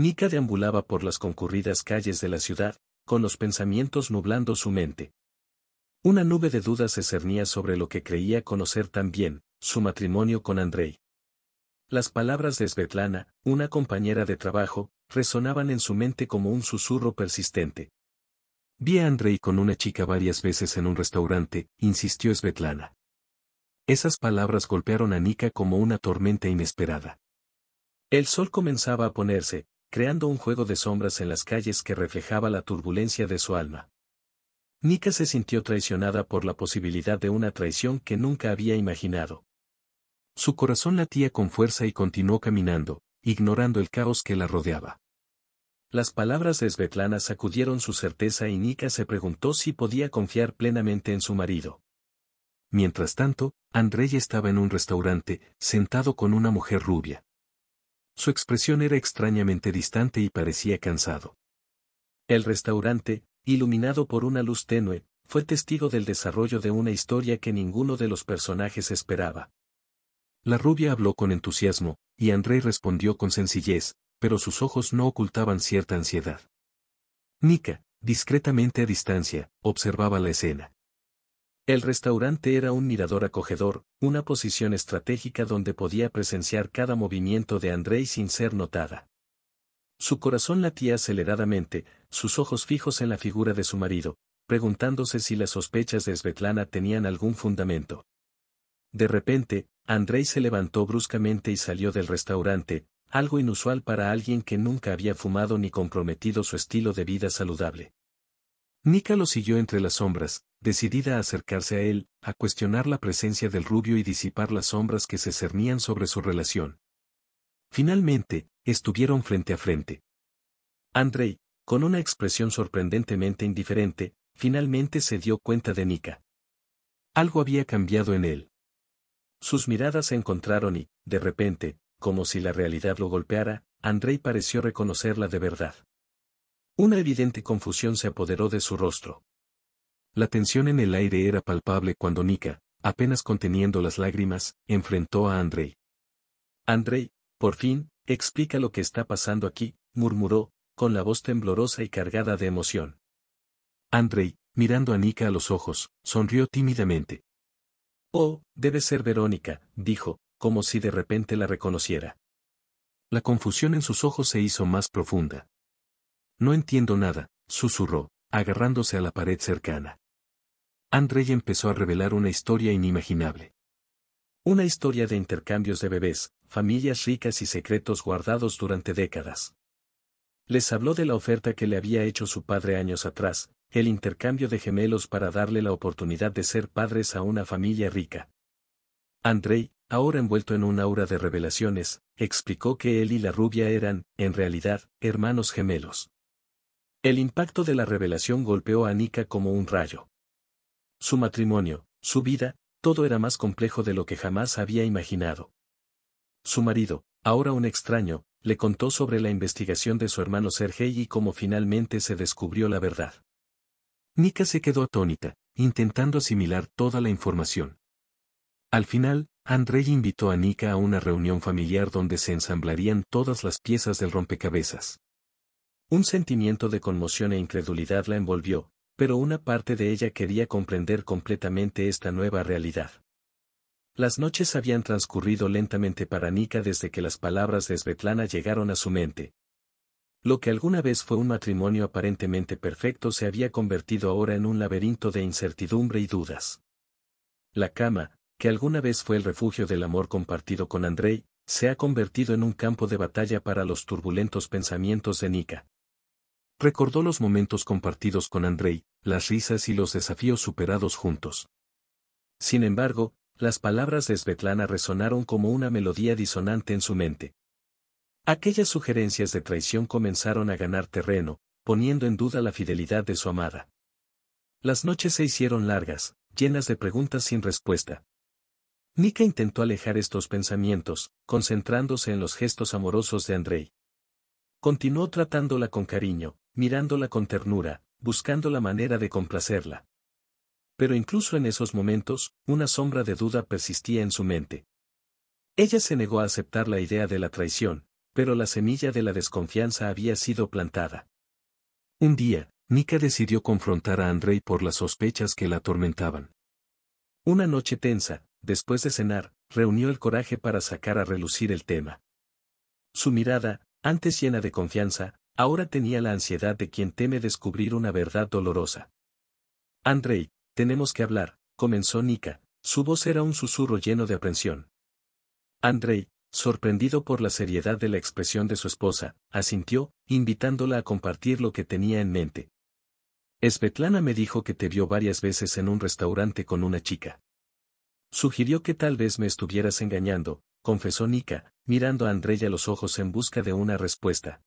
Nika deambulaba por las concurridas calles de la ciudad, con los pensamientos nublando su mente. Una nube de dudas se cernía sobre lo que creía conocer también, su matrimonio con Andrei. Las palabras de Svetlana, una compañera de trabajo, resonaban en su mente como un susurro persistente. Vi a Andrei con una chica varias veces en un restaurante, insistió Svetlana. Esas palabras golpearon a Nika como una tormenta inesperada. El sol comenzaba a ponerse, creando un juego de sombras en las calles que reflejaba la turbulencia de su alma. Nika se sintió traicionada por la posibilidad de una traición que nunca había imaginado. Su corazón latía con fuerza y continuó caminando, ignorando el caos que la rodeaba. Las palabras de Svetlana sacudieron su certeza y Nika se preguntó si podía confiar plenamente en su marido. Mientras tanto, Andrei estaba en un restaurante, sentado con una mujer rubia. Su expresión era extrañamente distante y parecía cansado. El restaurante, iluminado por una luz tenue, fue testigo del desarrollo de una historia que ninguno de los personajes esperaba. La rubia habló con entusiasmo, y André respondió con sencillez, pero sus ojos no ocultaban cierta ansiedad. Nika, discretamente a distancia, observaba la escena. El restaurante era un mirador acogedor, una posición estratégica donde podía presenciar cada movimiento de Andrei sin ser notada. Su corazón latía aceleradamente, sus ojos fijos en la figura de su marido, preguntándose si las sospechas de Svetlana tenían algún fundamento. De repente, Andrei se levantó bruscamente y salió del restaurante, algo inusual para alguien que nunca había fumado ni comprometido su estilo de vida saludable. Nika lo siguió entre las sombras, decidida a acercarse a él, a cuestionar la presencia del rubio y disipar las sombras que se cernían sobre su relación. Finalmente, estuvieron frente a frente. Andrei, con una expresión sorprendentemente indiferente, finalmente se dio cuenta de Nika. Algo había cambiado en él. Sus miradas se encontraron y, de repente, como si la realidad lo golpeara, Andrei pareció reconocerla de verdad. Una evidente confusión se apoderó de su rostro. La tensión en el aire era palpable cuando Nika, apenas conteniendo las lágrimas, enfrentó a Andrei. Andrei, por fin, explica lo que está pasando aquí, murmuró, con la voz temblorosa y cargada de emoción. Andrei, mirando a Nika a los ojos, sonrió tímidamente. Oh, debe ser Verónica, dijo, como si de repente la reconociera. La confusión en sus ojos se hizo más profunda. No entiendo nada, susurró, agarrándose a la pared cercana. Andrei empezó a revelar una historia inimaginable. Una historia de intercambios de bebés, familias ricas y secretos guardados durante décadas. Les habló de la oferta que le había hecho su padre años atrás, el intercambio de gemelos para darle la oportunidad de ser padres a una familia rica. Andrei, ahora envuelto en un aura de revelaciones, explicó que él y la rubia eran, en realidad, hermanos gemelos. El impacto de la revelación golpeó a Nika como un rayo. Su matrimonio, su vida, todo era más complejo de lo que jamás había imaginado. Su marido, ahora un extraño, le contó sobre la investigación de su hermano Sergei y cómo finalmente se descubrió la verdad. Nika se quedó atónita, intentando asimilar toda la información. Al final, Andrei invitó a Nika a una reunión familiar donde se ensamblarían todas las piezas del rompecabezas. Un sentimiento de conmoción e incredulidad la envolvió, pero una parte de ella quería comprender completamente esta nueva realidad. Las noches habían transcurrido lentamente para Nika desde que las palabras de Svetlana llegaron a su mente. Lo que alguna vez fue un matrimonio aparentemente perfecto se había convertido ahora en un laberinto de incertidumbre y dudas. La cama, que alguna vez fue el refugio del amor compartido con Andrei, se ha convertido en un campo de batalla para los turbulentos pensamientos de Nika. Recordó los momentos compartidos con Andrei, las risas y los desafíos superados juntos. Sin embargo, las palabras de Svetlana resonaron como una melodía disonante en su mente. Aquellas sugerencias de traición comenzaron a ganar terreno, poniendo en duda la fidelidad de su amada. Las noches se hicieron largas, llenas de preguntas sin respuesta. Nika intentó alejar estos pensamientos, concentrándose en los gestos amorosos de Andrei. Continuó tratándola con cariño, mirándola con ternura, buscando la manera de complacerla. Pero incluso en esos momentos, una sombra de duda persistía en su mente. Ella se negó a aceptar la idea de la traición, pero la semilla de la desconfianza había sido plantada. Un día, Nika decidió confrontar a Andrei por las sospechas que la atormentaban. Una noche tensa, después de cenar, reunió el coraje para sacar a relucir el tema. Su mirada, antes llena de confianza, ahora tenía la ansiedad de quien teme descubrir una verdad dolorosa. Andrei, tenemos que hablar, comenzó Nika, su voz era un susurro lleno de aprensión. Andrei, sorprendido por la seriedad de la expresión de su esposa, asintió, invitándola a compartir lo que tenía en mente. Svetlana me dijo que te vio varias veces en un restaurante con una chica. Sugirió que tal vez me estuvieras engañando, confesó Nika, mirando a Andrei a los ojos en busca de una respuesta.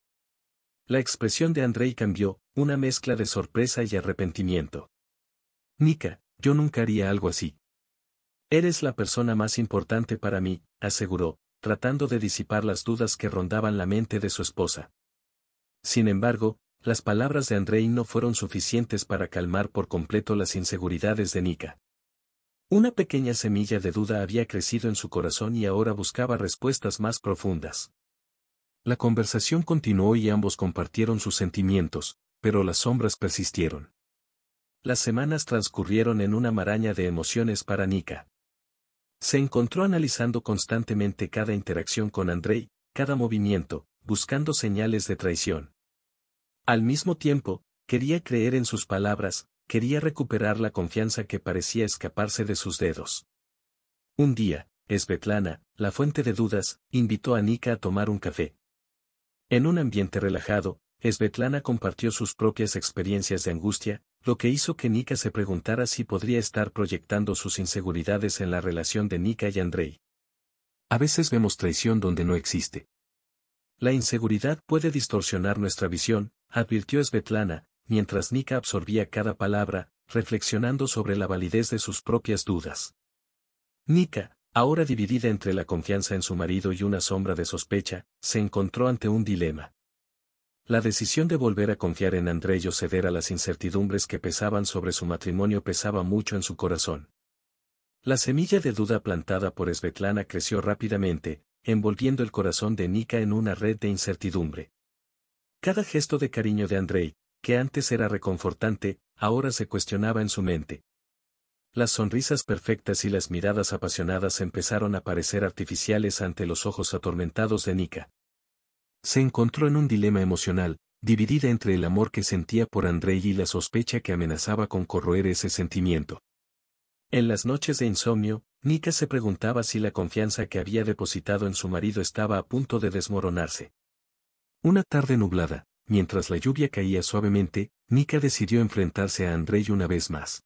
La expresión de Andrei cambió, una mezcla de sorpresa y arrepentimiento. Nika, yo nunca haría algo así. Eres la persona más importante para mí, aseguró, tratando de disipar las dudas que rondaban la mente de su esposa. Sin embargo, las palabras de Andrei no fueron suficientes para calmar por completo las inseguridades de Nika. Una pequeña semilla de duda había crecido en su corazón y ahora buscaba respuestas más profundas. La conversación continuó y ambos compartieron sus sentimientos, pero las sombras persistieron. Las semanas transcurrieron en una maraña de emociones para Nika. Se encontró analizando constantemente cada interacción con Andrei, cada movimiento, buscando señales de traición. Al mismo tiempo, quería creer en sus palabras, quería recuperar la confianza que parecía escaparse de sus dedos. Un día, Svetlana, la fuente de dudas, invitó a Nika a tomar un café. En un ambiente relajado, Svetlana compartió sus propias experiencias de angustia, lo que hizo que Nika se preguntara si podría estar proyectando sus inseguridades en la relación de Nika y Andrei. A veces vemos traición donde no existe. La inseguridad puede distorsionar nuestra visión, advirtió Svetlana, mientras Nika absorbía cada palabra, reflexionando sobre la validez de sus propias dudas. Nika, ahora dividida entre la confianza en su marido y una sombra de sospecha, se encontró ante un dilema. La decisión de volver a confiar en o ceder a las incertidumbres que pesaban sobre su matrimonio pesaba mucho en su corazón. La semilla de duda plantada por Svetlana creció rápidamente, envolviendo el corazón de Nika en una red de incertidumbre. Cada gesto de cariño de Andrei, que antes era reconfortante, ahora se cuestionaba en su mente. Las sonrisas perfectas y las miradas apasionadas empezaron a parecer artificiales ante los ojos atormentados de Nika. Se encontró en un dilema emocional, dividida entre el amor que sentía por Andrei y la sospecha que amenazaba con corroer ese sentimiento. En las noches de insomnio, Nika se preguntaba si la confianza que había depositado en su marido estaba a punto de desmoronarse. Una tarde nublada, mientras la lluvia caía suavemente, Nika decidió enfrentarse a Andrei una vez más.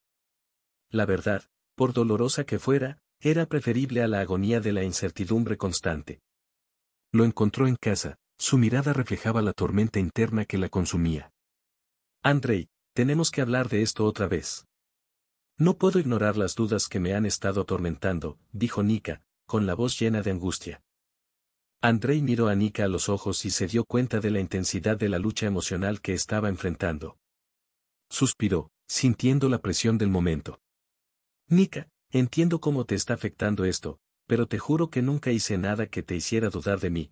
La verdad, por dolorosa que fuera, era preferible a la agonía de la incertidumbre constante. Lo encontró en casa, su mirada reflejaba la tormenta interna que la consumía. Andrei, tenemos que hablar de esto otra vez. No puedo ignorar las dudas que me han estado atormentando, dijo Nika, con la voz llena de angustia. Andrei miró a Nika a los ojos y se dio cuenta de la intensidad de la lucha emocional que estaba enfrentando. Suspiró, sintiendo la presión del momento. Nika, entiendo cómo te está afectando esto, pero te juro que nunca hice nada que te hiciera dudar de mí.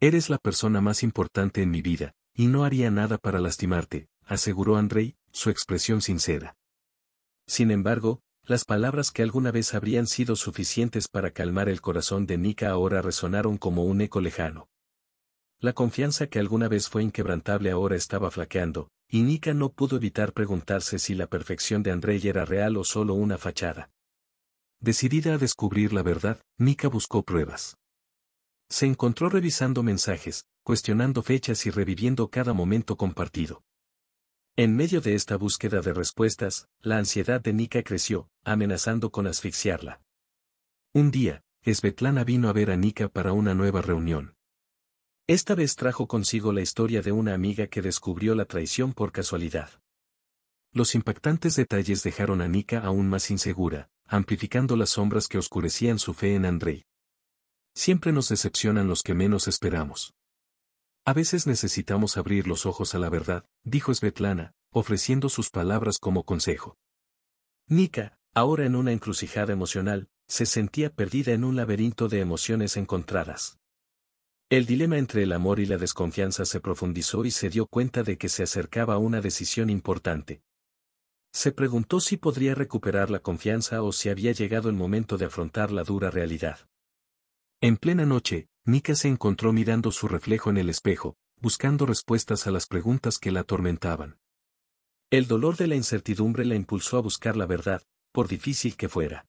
Eres la persona más importante en mi vida, y no haría nada para lastimarte, aseguró Andrei, su expresión sincera. Sin embargo, las palabras que alguna vez habrían sido suficientes para calmar el corazón de Nika ahora resonaron como un eco lejano. La confianza que alguna vez fue inquebrantable ahora estaba flaqueando, y Nika no pudo evitar preguntarse si la perfección de Andrei era real o solo una fachada. Decidida a descubrir la verdad, Nika buscó pruebas. Se encontró revisando mensajes, cuestionando fechas y reviviendo cada momento compartido. En medio de esta búsqueda de respuestas, la ansiedad de Nika creció, amenazando con asfixiarla. Un día, Svetlana vino a ver a Nika para una nueva reunión. Esta vez trajo consigo la historia de una amiga que descubrió la traición por casualidad. Los impactantes detalles dejaron a Nika aún más insegura, amplificando las sombras que oscurecían su fe en Andrei. Siempre nos decepcionan los que menos esperamos. A veces necesitamos abrir los ojos a la verdad, dijo Svetlana, ofreciendo sus palabras como consejo. Nika, ahora en una encrucijada emocional, se sentía perdida en un laberinto de emociones encontradas. El dilema entre el amor y la desconfianza se profundizó y se dio cuenta de que se acercaba a una decisión importante. Se preguntó si podría recuperar la confianza o si había llegado el momento de afrontar la dura realidad. En plena noche, Nika se encontró mirando su reflejo en el espejo, buscando respuestas a las preguntas que la atormentaban. El dolor de la incertidumbre la impulsó a buscar la verdad, por difícil que fuera.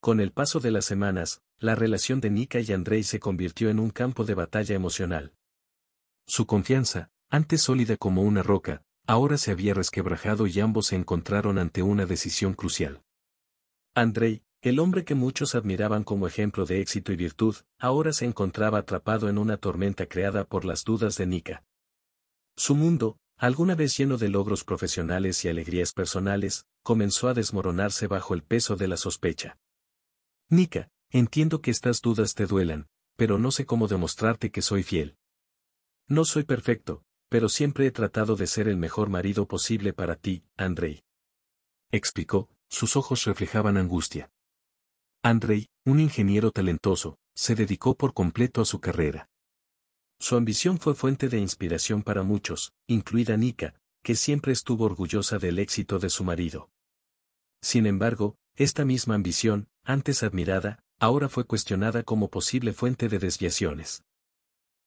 Con el paso de las semanas, la relación de Nika y Andrei se convirtió en un campo de batalla emocional. Su confianza, antes sólida como una roca, ahora se había resquebrajado y ambos se encontraron ante una decisión crucial. Andrei, el hombre que muchos admiraban como ejemplo de éxito y virtud, ahora se encontraba atrapado en una tormenta creada por las dudas de Nika. Su mundo, alguna vez lleno de logros profesionales y alegrías personales, comenzó a desmoronarse bajo el peso de la sospecha. Nika, entiendo que estas dudas te duelan, pero no sé cómo demostrarte que soy fiel. No soy perfecto, pero siempre he tratado de ser el mejor marido posible para ti, Andrei. Explicó, sus ojos reflejaban angustia. Andrei, un ingeniero talentoso, se dedicó por completo a su carrera. Su ambición fue fuente de inspiración para muchos, incluida Nika, que siempre estuvo orgullosa del éxito de su marido. Sin embargo, esta misma ambición, antes admirada, ahora fue cuestionada como posible fuente de desviaciones.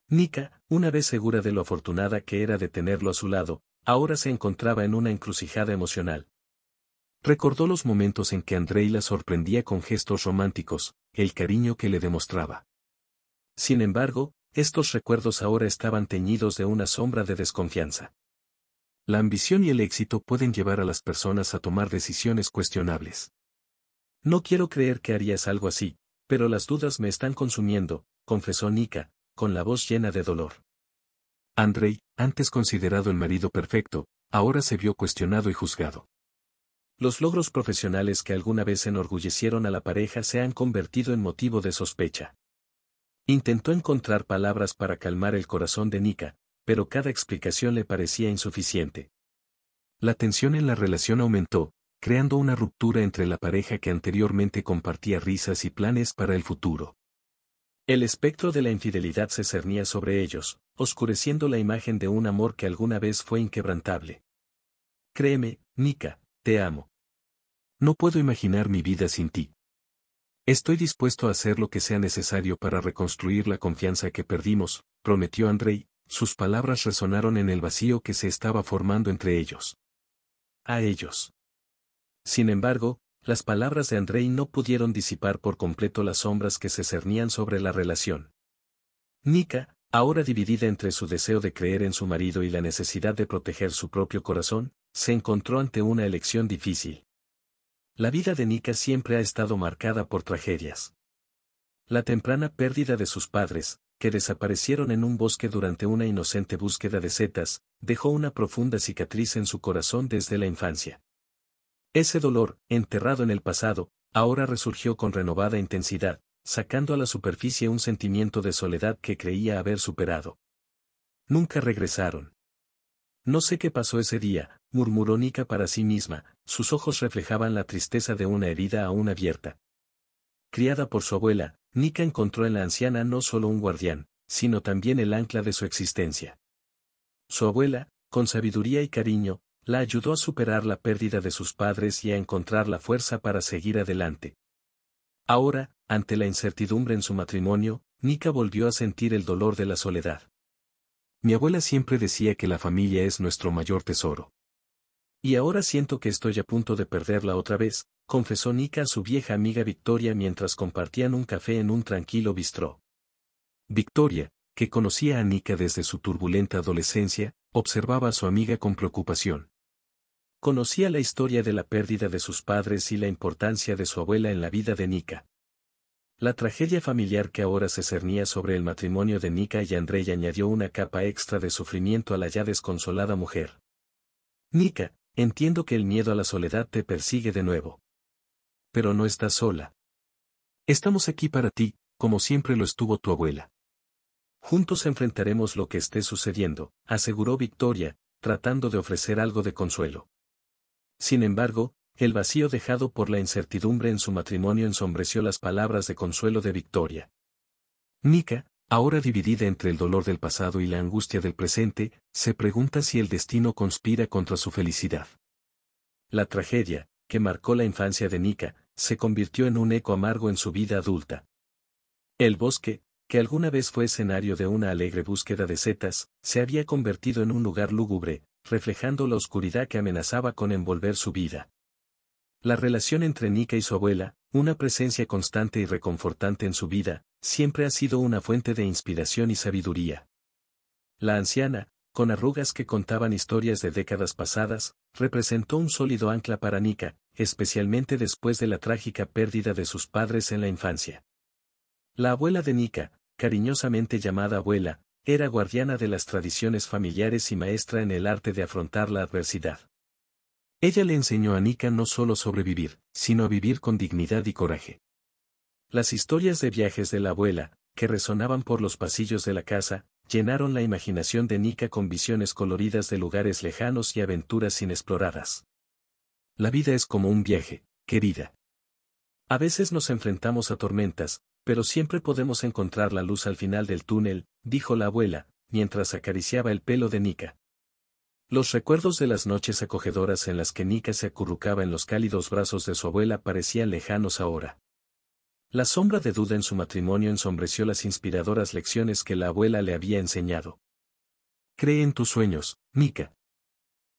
Nika, una vez segura de lo afortunada que era de tenerlo a su lado, ahora se encontraba en una encrucijada emocional, Recordó los momentos en que Andrei la sorprendía con gestos románticos, el cariño que le demostraba. Sin embargo, estos recuerdos ahora estaban teñidos de una sombra de desconfianza. La ambición y el éxito pueden llevar a las personas a tomar decisiones cuestionables. No quiero creer que harías algo así, pero las dudas me están consumiendo, confesó Nika, con la voz llena de dolor. Andrei, antes considerado el marido perfecto, ahora se vio cuestionado y juzgado. Los logros profesionales que alguna vez enorgullecieron a la pareja se han convertido en motivo de sospecha. Intentó encontrar palabras para calmar el corazón de Nika, pero cada explicación le parecía insuficiente. La tensión en la relación aumentó, creando una ruptura entre la pareja que anteriormente compartía risas y planes para el futuro. El espectro de la infidelidad se cernía sobre ellos, oscureciendo la imagen de un amor que alguna vez fue inquebrantable. Créeme, Nika, te amo. No puedo imaginar mi vida sin ti. Estoy dispuesto a hacer lo que sea necesario para reconstruir la confianza que perdimos, prometió Andrei, sus palabras resonaron en el vacío que se estaba formando entre ellos. A ellos. Sin embargo, las palabras de Andrei no pudieron disipar por completo las sombras que se cernían sobre la relación. Nika, ahora dividida entre su deseo de creer en su marido y la necesidad de proteger su propio corazón, se encontró ante una elección difícil. La vida de Nika siempre ha estado marcada por tragedias. La temprana pérdida de sus padres, que desaparecieron en un bosque durante una inocente búsqueda de setas, dejó una profunda cicatriz en su corazón desde la infancia. Ese dolor, enterrado en el pasado, ahora resurgió con renovada intensidad, sacando a la superficie un sentimiento de soledad que creía haber superado. Nunca regresaron. No sé qué pasó ese día, murmuró Nika para sí misma, sus ojos reflejaban la tristeza de una herida aún abierta. Criada por su abuela, Nika encontró en la anciana no solo un guardián, sino también el ancla de su existencia. Su abuela, con sabiduría y cariño, la ayudó a superar la pérdida de sus padres y a encontrar la fuerza para seguir adelante. Ahora, ante la incertidumbre en su matrimonio, Nika volvió a sentir el dolor de la soledad. Mi abuela siempre decía que la familia es nuestro mayor tesoro. Y ahora siento que estoy a punto de perderla otra vez, confesó Nika a su vieja amiga Victoria mientras compartían un café en un tranquilo bistró. Victoria, que conocía a Nika desde su turbulenta adolescencia, observaba a su amiga con preocupación. Conocía la historia de la pérdida de sus padres y la importancia de su abuela en la vida de Nika. La tragedia familiar que ahora se cernía sobre el matrimonio de Nika y Andrei añadió una capa extra de sufrimiento a la ya desconsolada mujer. Nika, entiendo que el miedo a la soledad te persigue de nuevo. Pero no estás sola. Estamos aquí para ti, como siempre lo estuvo tu abuela. Juntos enfrentaremos lo que esté sucediendo, aseguró Victoria, tratando de ofrecer algo de consuelo. Sin embargo, el vacío dejado por la incertidumbre en su matrimonio ensombreció las palabras de consuelo de Victoria. Nika, ahora dividida entre el dolor del pasado y la angustia del presente, se pregunta si el destino conspira contra su felicidad. La tragedia, que marcó la infancia de Nica, se convirtió en un eco amargo en su vida adulta. El bosque, que alguna vez fue escenario de una alegre búsqueda de setas, se había convertido en un lugar lúgubre, reflejando la oscuridad que amenazaba con envolver su vida. La relación entre Nika y su abuela, una presencia constante y reconfortante en su vida, siempre ha sido una fuente de inspiración y sabiduría. La anciana, con arrugas que contaban historias de décadas pasadas, representó un sólido ancla para Nika, especialmente después de la trágica pérdida de sus padres en la infancia. La abuela de Nika, cariñosamente llamada abuela, era guardiana de las tradiciones familiares y maestra en el arte de afrontar la adversidad. Ella le enseñó a Nika no solo sobrevivir, sino a vivir con dignidad y coraje. Las historias de viajes de la abuela, que resonaban por los pasillos de la casa, llenaron la imaginación de Nika con visiones coloridas de lugares lejanos y aventuras inexploradas. La vida es como un viaje, querida. A veces nos enfrentamos a tormentas, pero siempre podemos encontrar la luz al final del túnel, dijo la abuela, mientras acariciaba el pelo de Nika. Los recuerdos de las noches acogedoras en las que Nika se acurrucaba en los cálidos brazos de su abuela parecían lejanos ahora. La sombra de duda en su matrimonio ensombreció las inspiradoras lecciones que la abuela le había enseñado. Cree en tus sueños, Nika.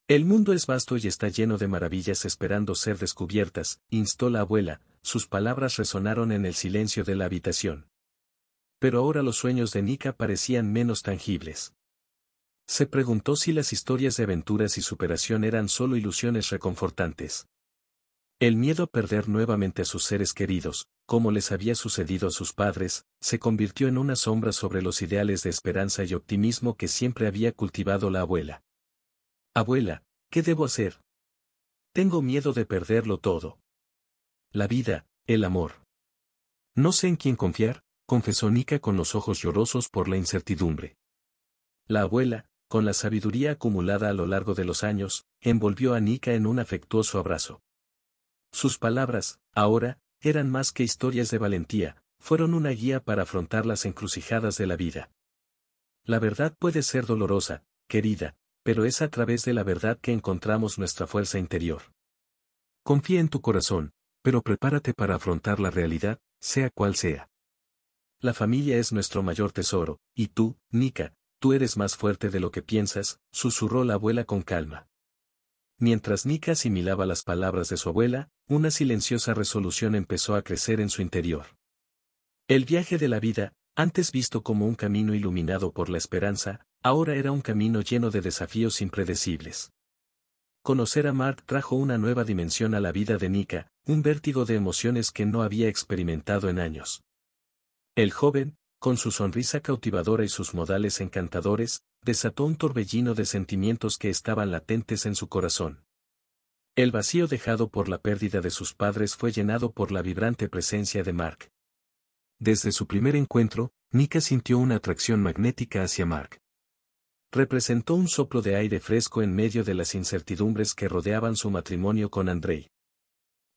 El mundo es vasto y está lleno de maravillas esperando ser descubiertas, instó la abuela, sus palabras resonaron en el silencio de la habitación. Pero ahora los sueños de Nika parecían menos tangibles. Se preguntó si las historias de aventuras y superación eran solo ilusiones reconfortantes. El miedo a perder nuevamente a sus seres queridos, como les había sucedido a sus padres, se convirtió en una sombra sobre los ideales de esperanza y optimismo que siempre había cultivado la abuela. Abuela, ¿qué debo hacer? Tengo miedo de perderlo todo. La vida, el amor. No sé en quién confiar, confesó Nica con los ojos llorosos por la incertidumbre. La abuela, con la sabiduría acumulada a lo largo de los años, envolvió a Nika en un afectuoso abrazo. Sus palabras, ahora, eran más que historias de valentía, fueron una guía para afrontar las encrucijadas de la vida. La verdad puede ser dolorosa, querida, pero es a través de la verdad que encontramos nuestra fuerza interior. Confía en tu corazón, pero prepárate para afrontar la realidad, sea cual sea. La familia es nuestro mayor tesoro, y tú, Nika, tú eres más fuerte de lo que piensas, susurró la abuela con calma. Mientras Nika asimilaba las palabras de su abuela, una silenciosa resolución empezó a crecer en su interior. El viaje de la vida, antes visto como un camino iluminado por la esperanza, ahora era un camino lleno de desafíos impredecibles. Conocer a Mark trajo una nueva dimensión a la vida de Nika, un vértigo de emociones que no había experimentado en años. El joven, con su sonrisa cautivadora y sus modales encantadores, desató un torbellino de sentimientos que estaban latentes en su corazón. El vacío dejado por la pérdida de sus padres fue llenado por la vibrante presencia de Mark. Desde su primer encuentro, Nika sintió una atracción magnética hacia Mark. Representó un soplo de aire fresco en medio de las incertidumbres que rodeaban su matrimonio con Andrei.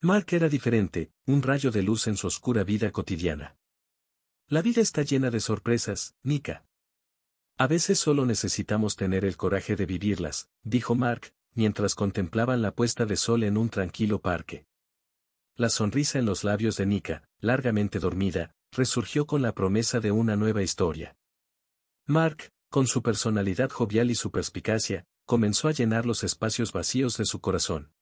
Mark era diferente, un rayo de luz en su oscura vida cotidiana. La vida está llena de sorpresas, Nika. A veces solo necesitamos tener el coraje de vivirlas, dijo Mark, mientras contemplaban la puesta de sol en un tranquilo parque. La sonrisa en los labios de Nika, largamente dormida, resurgió con la promesa de una nueva historia. Mark, con su personalidad jovial y su perspicacia, comenzó a llenar los espacios vacíos de su corazón.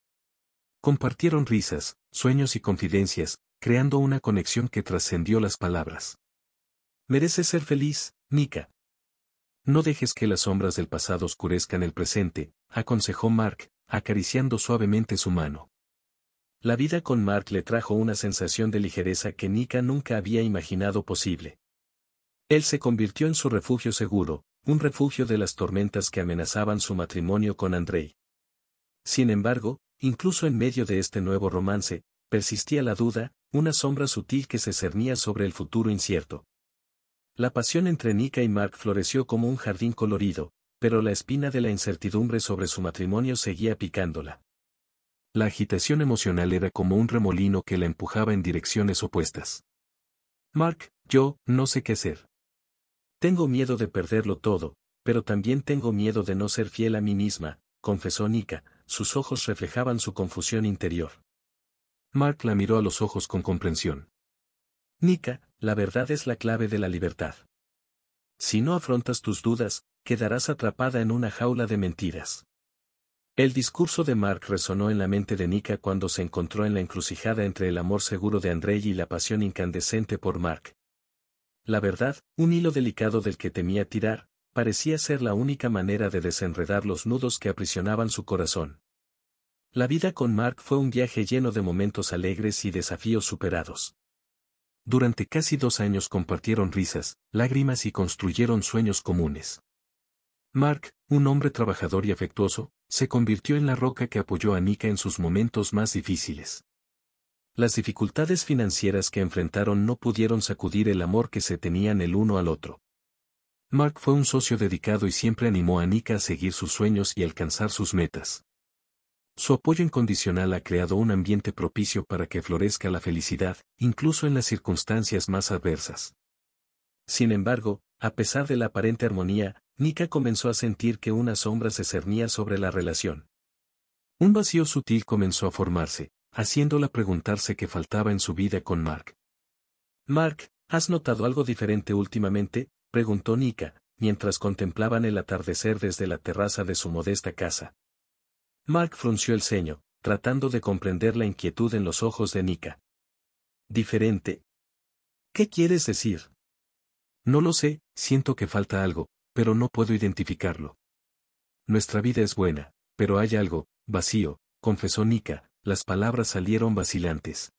Compartieron risas, sueños y confidencias, creando una conexión que trascendió las palabras. Mereces ser feliz, Nika. No dejes que las sombras del pasado oscurezcan el presente, aconsejó Mark, acariciando suavemente su mano. La vida con Mark le trajo una sensación de ligereza que Nika nunca había imaginado posible. Él se convirtió en su refugio seguro, un refugio de las tormentas que amenazaban su matrimonio con Andrei. Sin embargo, incluso en medio de este nuevo romance, persistía la duda, una sombra sutil que se cernía sobre el futuro incierto. La pasión entre Nika y Mark floreció como un jardín colorido, pero la espina de la incertidumbre sobre su matrimonio seguía picándola. La agitación emocional era como un remolino que la empujaba en direcciones opuestas. Mark, yo, no sé qué hacer. Tengo miedo de perderlo todo, pero también tengo miedo de no ser fiel a mí misma, confesó Nika, sus ojos reflejaban su confusión interior. Mark la miró a los ojos con comprensión. Nika, la verdad es la clave de la libertad. Si no afrontas tus dudas, quedarás atrapada en una jaula de mentiras. El discurso de Mark resonó en la mente de Nika cuando se encontró en la encrucijada entre el amor seguro de Andrei y la pasión incandescente por Mark. La verdad, un hilo delicado del que temía tirar, parecía ser la única manera de desenredar los nudos que aprisionaban su corazón. La vida con Mark fue un viaje lleno de momentos alegres y desafíos superados. Durante casi dos años compartieron risas, lágrimas y construyeron sueños comunes. Mark, un hombre trabajador y afectuoso, se convirtió en la roca que apoyó a Nika en sus momentos más difíciles. Las dificultades financieras que enfrentaron no pudieron sacudir el amor que se tenían el uno al otro. Mark fue un socio dedicado y siempre animó a Nika a seguir sus sueños y alcanzar sus metas. Su apoyo incondicional ha creado un ambiente propicio para que florezca la felicidad, incluso en las circunstancias más adversas. Sin embargo, a pesar de la aparente armonía, Nika comenzó a sentir que una sombra se cernía sobre la relación. Un vacío sutil comenzó a formarse, haciéndola preguntarse qué faltaba en su vida con Mark. Mark, ¿has notado algo diferente últimamente? preguntó Nika, mientras contemplaban el atardecer desde la terraza de su modesta casa. Mark frunció el ceño, tratando de comprender la inquietud en los ojos de Nika. Diferente. ¿Qué quieres decir? No lo sé, siento que falta algo, pero no puedo identificarlo. Nuestra vida es buena, pero hay algo, vacío, confesó Nika, las palabras salieron vacilantes.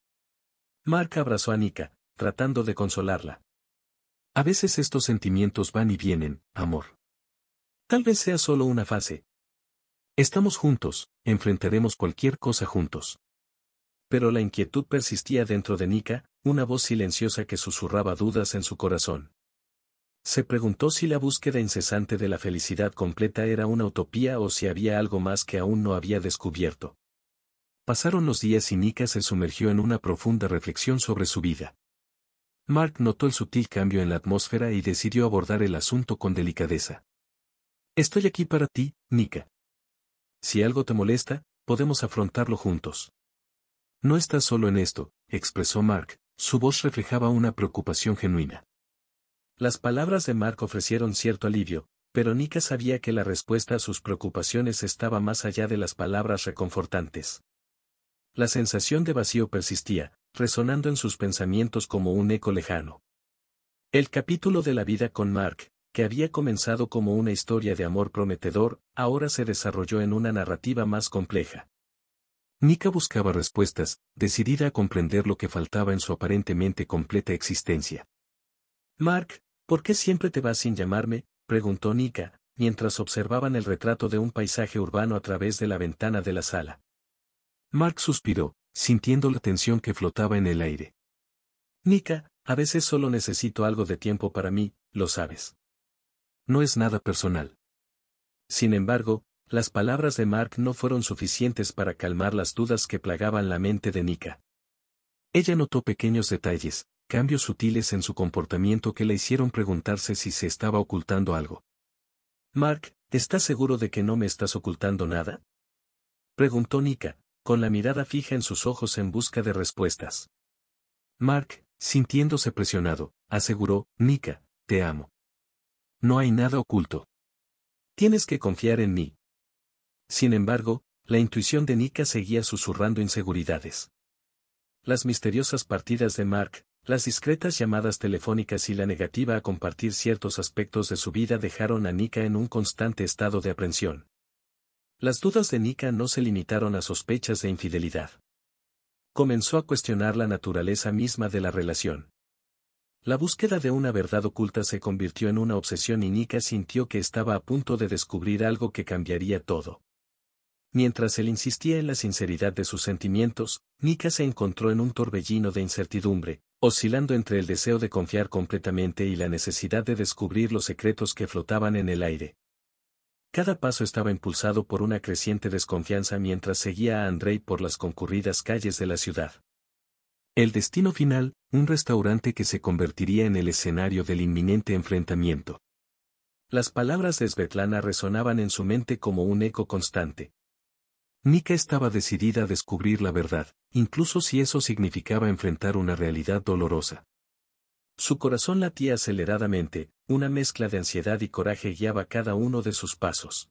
Mark abrazó a Nika, tratando de consolarla. A veces estos sentimientos van y vienen, amor. Tal vez sea solo una fase, Estamos juntos, enfrentaremos cualquier cosa juntos. Pero la inquietud persistía dentro de Nika, una voz silenciosa que susurraba dudas en su corazón. Se preguntó si la búsqueda incesante de la felicidad completa era una utopía o si había algo más que aún no había descubierto. Pasaron los días y Nika se sumergió en una profunda reflexión sobre su vida. Mark notó el sutil cambio en la atmósfera y decidió abordar el asunto con delicadeza. Estoy aquí para ti, Nika si algo te molesta, podemos afrontarlo juntos. No estás solo en esto, expresó Mark, su voz reflejaba una preocupación genuina. Las palabras de Mark ofrecieron cierto alivio, pero Nika sabía que la respuesta a sus preocupaciones estaba más allá de las palabras reconfortantes. La sensación de vacío persistía, resonando en sus pensamientos como un eco lejano. El capítulo de la vida con Mark, que había comenzado como una historia de amor prometedor, ahora se desarrolló en una narrativa más compleja. Nika buscaba respuestas, decidida a comprender lo que faltaba en su aparentemente completa existencia. Mark, ¿por qué siempre te vas sin llamarme? preguntó Nika, mientras observaban el retrato de un paisaje urbano a través de la ventana de la sala. Mark suspiró, sintiendo la tensión que flotaba en el aire. Nika, a veces solo necesito algo de tiempo para mí, lo sabes. No es nada personal. Sin embargo, las palabras de Mark no fueron suficientes para calmar las dudas que plagaban la mente de Nika. Ella notó pequeños detalles, cambios sutiles en su comportamiento que le hicieron preguntarse si se estaba ocultando algo. Mark, ¿estás seguro de que no me estás ocultando nada? Preguntó Nika, con la mirada fija en sus ojos en busca de respuestas. Mark, sintiéndose presionado, aseguró, Nika, te amo. No hay nada oculto. Tienes que confiar en mí. Sin embargo, la intuición de Nika seguía susurrando inseguridades. Las misteriosas partidas de Mark, las discretas llamadas telefónicas y la negativa a compartir ciertos aspectos de su vida dejaron a Nika en un constante estado de aprensión. Las dudas de Nika no se limitaron a sospechas de infidelidad. Comenzó a cuestionar la naturaleza misma de la relación. La búsqueda de una verdad oculta se convirtió en una obsesión y Nika sintió que estaba a punto de descubrir algo que cambiaría todo. Mientras él insistía en la sinceridad de sus sentimientos, Nika se encontró en un torbellino de incertidumbre, oscilando entre el deseo de confiar completamente y la necesidad de descubrir los secretos que flotaban en el aire. Cada paso estaba impulsado por una creciente desconfianza mientras seguía a Andrei por las concurridas calles de la ciudad. El destino final, un restaurante que se convertiría en el escenario del inminente enfrentamiento. Las palabras de Svetlana resonaban en su mente como un eco constante. Nika estaba decidida a descubrir la verdad, incluso si eso significaba enfrentar una realidad dolorosa. Su corazón latía aceleradamente, una mezcla de ansiedad y coraje guiaba cada uno de sus pasos.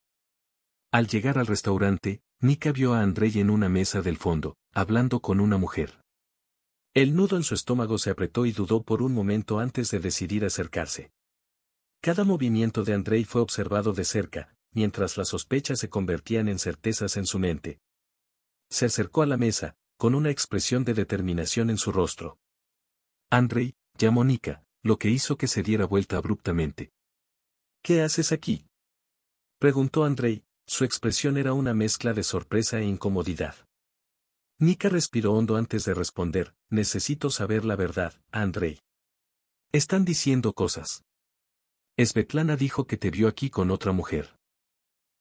Al llegar al restaurante, Nika vio a Andrei en una mesa del fondo, hablando con una mujer. El nudo en su estómago se apretó y dudó por un momento antes de decidir acercarse. Cada movimiento de Andrei fue observado de cerca, mientras las sospechas se convertían en certezas en su mente. Se acercó a la mesa, con una expresión de determinación en su rostro. Andrei, llamó Nika, lo que hizo que se diera vuelta abruptamente. ¿Qué haces aquí? preguntó Andrei, su expresión era una mezcla de sorpresa e incomodidad. Nika respiró hondo antes de responder, necesito saber la verdad, Andrei. Están diciendo cosas. Svetlana dijo que te vio aquí con otra mujer.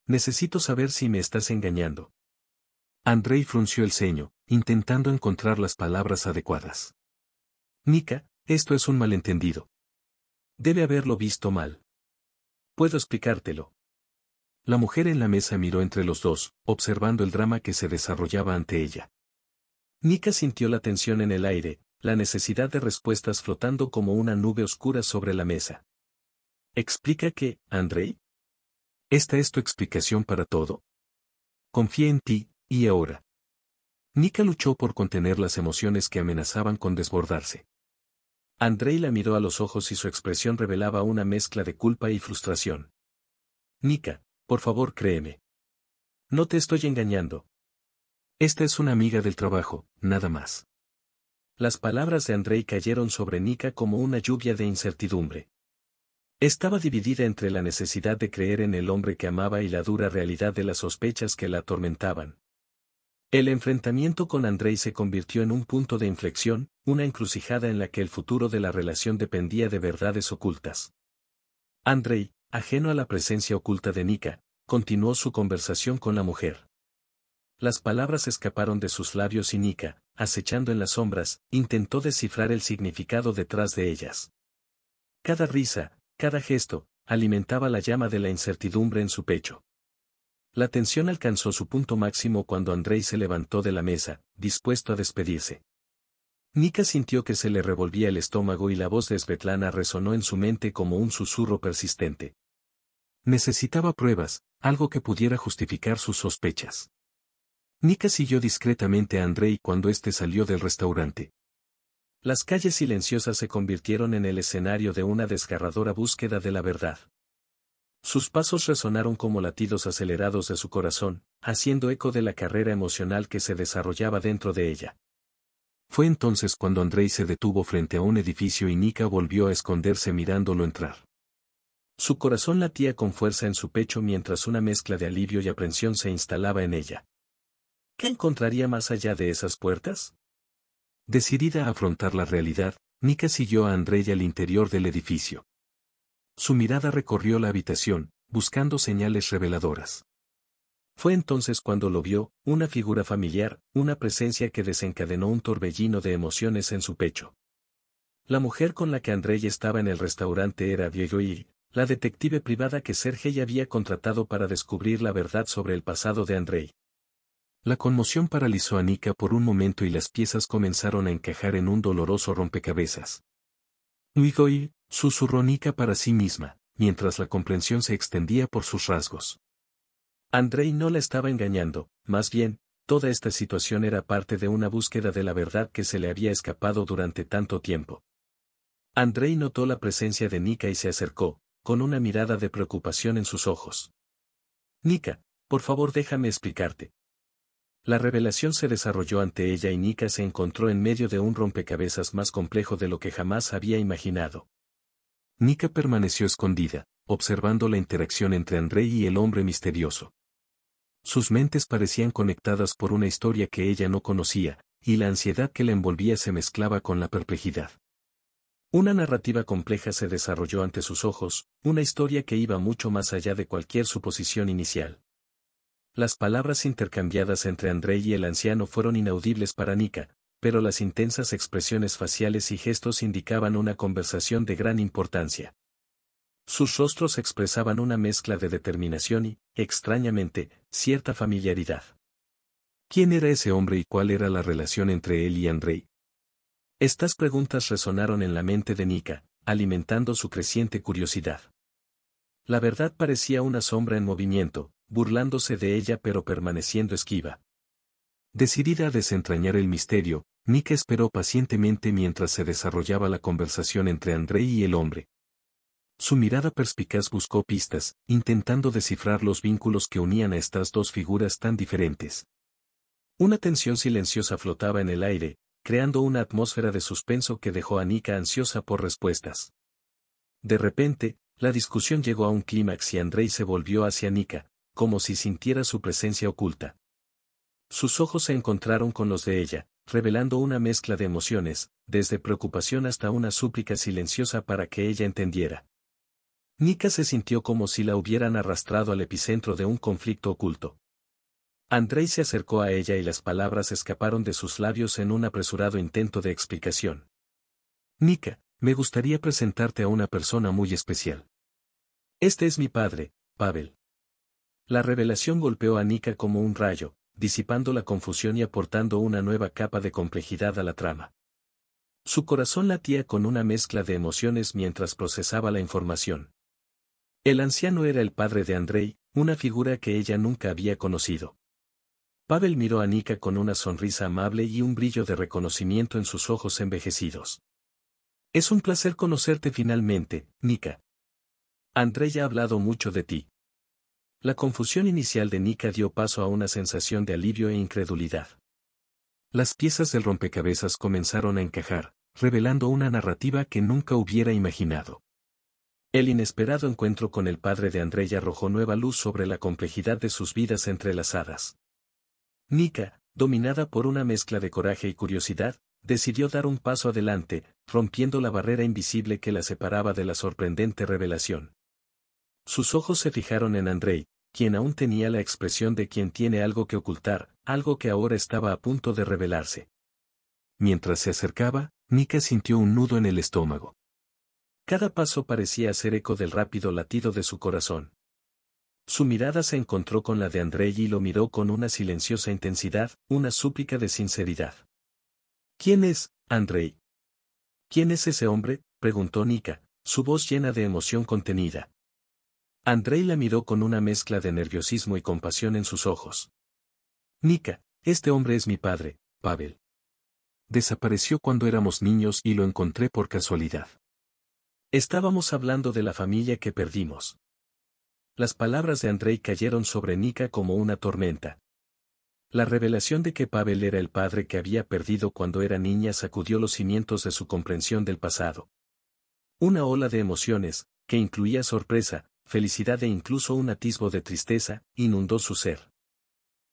Necesito saber si me estás engañando. Andrei frunció el ceño, intentando encontrar las palabras adecuadas. Nika, esto es un malentendido. Debe haberlo visto mal. Puedo explicártelo. La mujer en la mesa miró entre los dos, observando el drama que se desarrollaba ante ella. Nika sintió la tensión en el aire, la necesidad de respuestas flotando como una nube oscura sobre la mesa. ¿Explica qué, Andrei? Esta es tu explicación para todo. Confié en ti, y ahora. Nika luchó por contener las emociones que amenazaban con desbordarse. Andrei la miró a los ojos y su expresión revelaba una mezcla de culpa y frustración. Nika, por favor créeme. No te estoy engañando, esta es una amiga del trabajo, nada más. Las palabras de Andrei cayeron sobre Nika como una lluvia de incertidumbre. Estaba dividida entre la necesidad de creer en el hombre que amaba y la dura realidad de las sospechas que la atormentaban. El enfrentamiento con Andrei se convirtió en un punto de inflexión, una encrucijada en la que el futuro de la relación dependía de verdades ocultas. Andrei, ajeno a la presencia oculta de Nika, continuó su conversación con la mujer. Las palabras escaparon de sus labios y Nika, acechando en las sombras, intentó descifrar el significado detrás de ellas. Cada risa, cada gesto, alimentaba la llama de la incertidumbre en su pecho. La tensión alcanzó su punto máximo cuando Andrei se levantó de la mesa, dispuesto a despedirse. Nika sintió que se le revolvía el estómago y la voz de Svetlana resonó en su mente como un susurro persistente. Necesitaba pruebas, algo que pudiera justificar sus sospechas. Nika siguió discretamente a Andrei cuando éste salió del restaurante. Las calles silenciosas se convirtieron en el escenario de una desgarradora búsqueda de la verdad. Sus pasos resonaron como latidos acelerados de su corazón, haciendo eco de la carrera emocional que se desarrollaba dentro de ella. Fue entonces cuando Andrei se detuvo frente a un edificio y Nika volvió a esconderse mirándolo entrar. Su corazón latía con fuerza en su pecho mientras una mezcla de alivio y aprensión se instalaba en ella. ¿Qué encontraría más allá de esas puertas? Decidida a afrontar la realidad, Nika siguió a Andrei al interior del edificio. Su mirada recorrió la habitación, buscando señales reveladoras. Fue entonces cuando lo vio, una figura familiar, una presencia que desencadenó un torbellino de emociones en su pecho. La mujer con la que Andrei estaba en el restaurante era y la detective privada que Sergei había contratado para descubrir la verdad sobre el pasado de Andrei. La conmoción paralizó a Nika por un momento y las piezas comenzaron a encajar en un doloroso rompecabezas. Uigoi, susurró Nika para sí misma, mientras la comprensión se extendía por sus rasgos. Andrei no la estaba engañando, más bien, toda esta situación era parte de una búsqueda de la verdad que se le había escapado durante tanto tiempo. Andrei notó la presencia de Nika y se acercó, con una mirada de preocupación en sus ojos. Nika, por favor déjame explicarte, la revelación se desarrolló ante ella y Nika se encontró en medio de un rompecabezas más complejo de lo que jamás había imaginado. Nika permaneció escondida, observando la interacción entre Andrei y el hombre misterioso. Sus mentes parecían conectadas por una historia que ella no conocía, y la ansiedad que la envolvía se mezclaba con la perplejidad. Una narrativa compleja se desarrolló ante sus ojos, una historia que iba mucho más allá de cualquier suposición inicial. Las palabras intercambiadas entre Andrei y el anciano fueron inaudibles para Nika, pero las intensas expresiones faciales y gestos indicaban una conversación de gran importancia. Sus rostros expresaban una mezcla de determinación y, extrañamente, cierta familiaridad. ¿Quién era ese hombre y cuál era la relación entre él y Andrei? Estas preguntas resonaron en la mente de Nika, alimentando su creciente curiosidad. La verdad parecía una sombra en movimiento, burlándose de ella pero permaneciendo esquiva. Decidida a desentrañar el misterio, Nika esperó pacientemente mientras se desarrollaba la conversación entre André y el hombre. Su mirada perspicaz buscó pistas, intentando descifrar los vínculos que unían a estas dos figuras tan diferentes. Una tensión silenciosa flotaba en el aire, creando una atmósfera de suspenso que dejó a Nika ansiosa por respuestas. De repente, la discusión llegó a un clímax y Andrei se volvió hacia Nika, como si sintiera su presencia oculta. Sus ojos se encontraron con los de ella, revelando una mezcla de emociones, desde preocupación hasta una súplica silenciosa para que ella entendiera. Nika se sintió como si la hubieran arrastrado al epicentro de un conflicto oculto. Andrei se acercó a ella y las palabras escaparon de sus labios en un apresurado intento de explicación. Nika, me gustaría presentarte a una persona muy especial. Este es mi padre, Pavel. La revelación golpeó a Nika como un rayo, disipando la confusión y aportando una nueva capa de complejidad a la trama. Su corazón latía con una mezcla de emociones mientras procesaba la información. El anciano era el padre de Andrei, una figura que ella nunca había conocido. Pavel miró a Nika con una sonrisa amable y un brillo de reconocimiento en sus ojos envejecidos. Es un placer conocerte finalmente, Nika. Andrei ha hablado mucho de ti. La confusión inicial de Nika dio paso a una sensación de alivio e incredulidad. Las piezas del rompecabezas comenzaron a encajar, revelando una narrativa que nunca hubiera imaginado. El inesperado encuentro con el padre de Andrea arrojó nueva luz sobre la complejidad de sus vidas entrelazadas. Nika, dominada por una mezcla de coraje y curiosidad, decidió dar un paso adelante, rompiendo la barrera invisible que la separaba de la sorprendente revelación. Sus ojos se fijaron en Andrei, quien aún tenía la expresión de quien tiene algo que ocultar, algo que ahora estaba a punto de revelarse. Mientras se acercaba, Nika sintió un nudo en el estómago. Cada paso parecía hacer eco del rápido latido de su corazón. Su mirada se encontró con la de Andrei y lo miró con una silenciosa intensidad, una súplica de sinceridad. ¿Quién es, Andrei? ¿Quién es ese hombre? preguntó Nika, su voz llena de emoción contenida. Andrei la miró con una mezcla de nerviosismo y compasión en sus ojos. Nika, este hombre es mi padre, Pavel. Desapareció cuando éramos niños y lo encontré por casualidad. Estábamos hablando de la familia que perdimos. Las palabras de Andrei cayeron sobre Nika como una tormenta. La revelación de que Pavel era el padre que había perdido cuando era niña sacudió los cimientos de su comprensión del pasado. Una ola de emociones, que incluía sorpresa, felicidad e incluso un atisbo de tristeza, inundó su ser.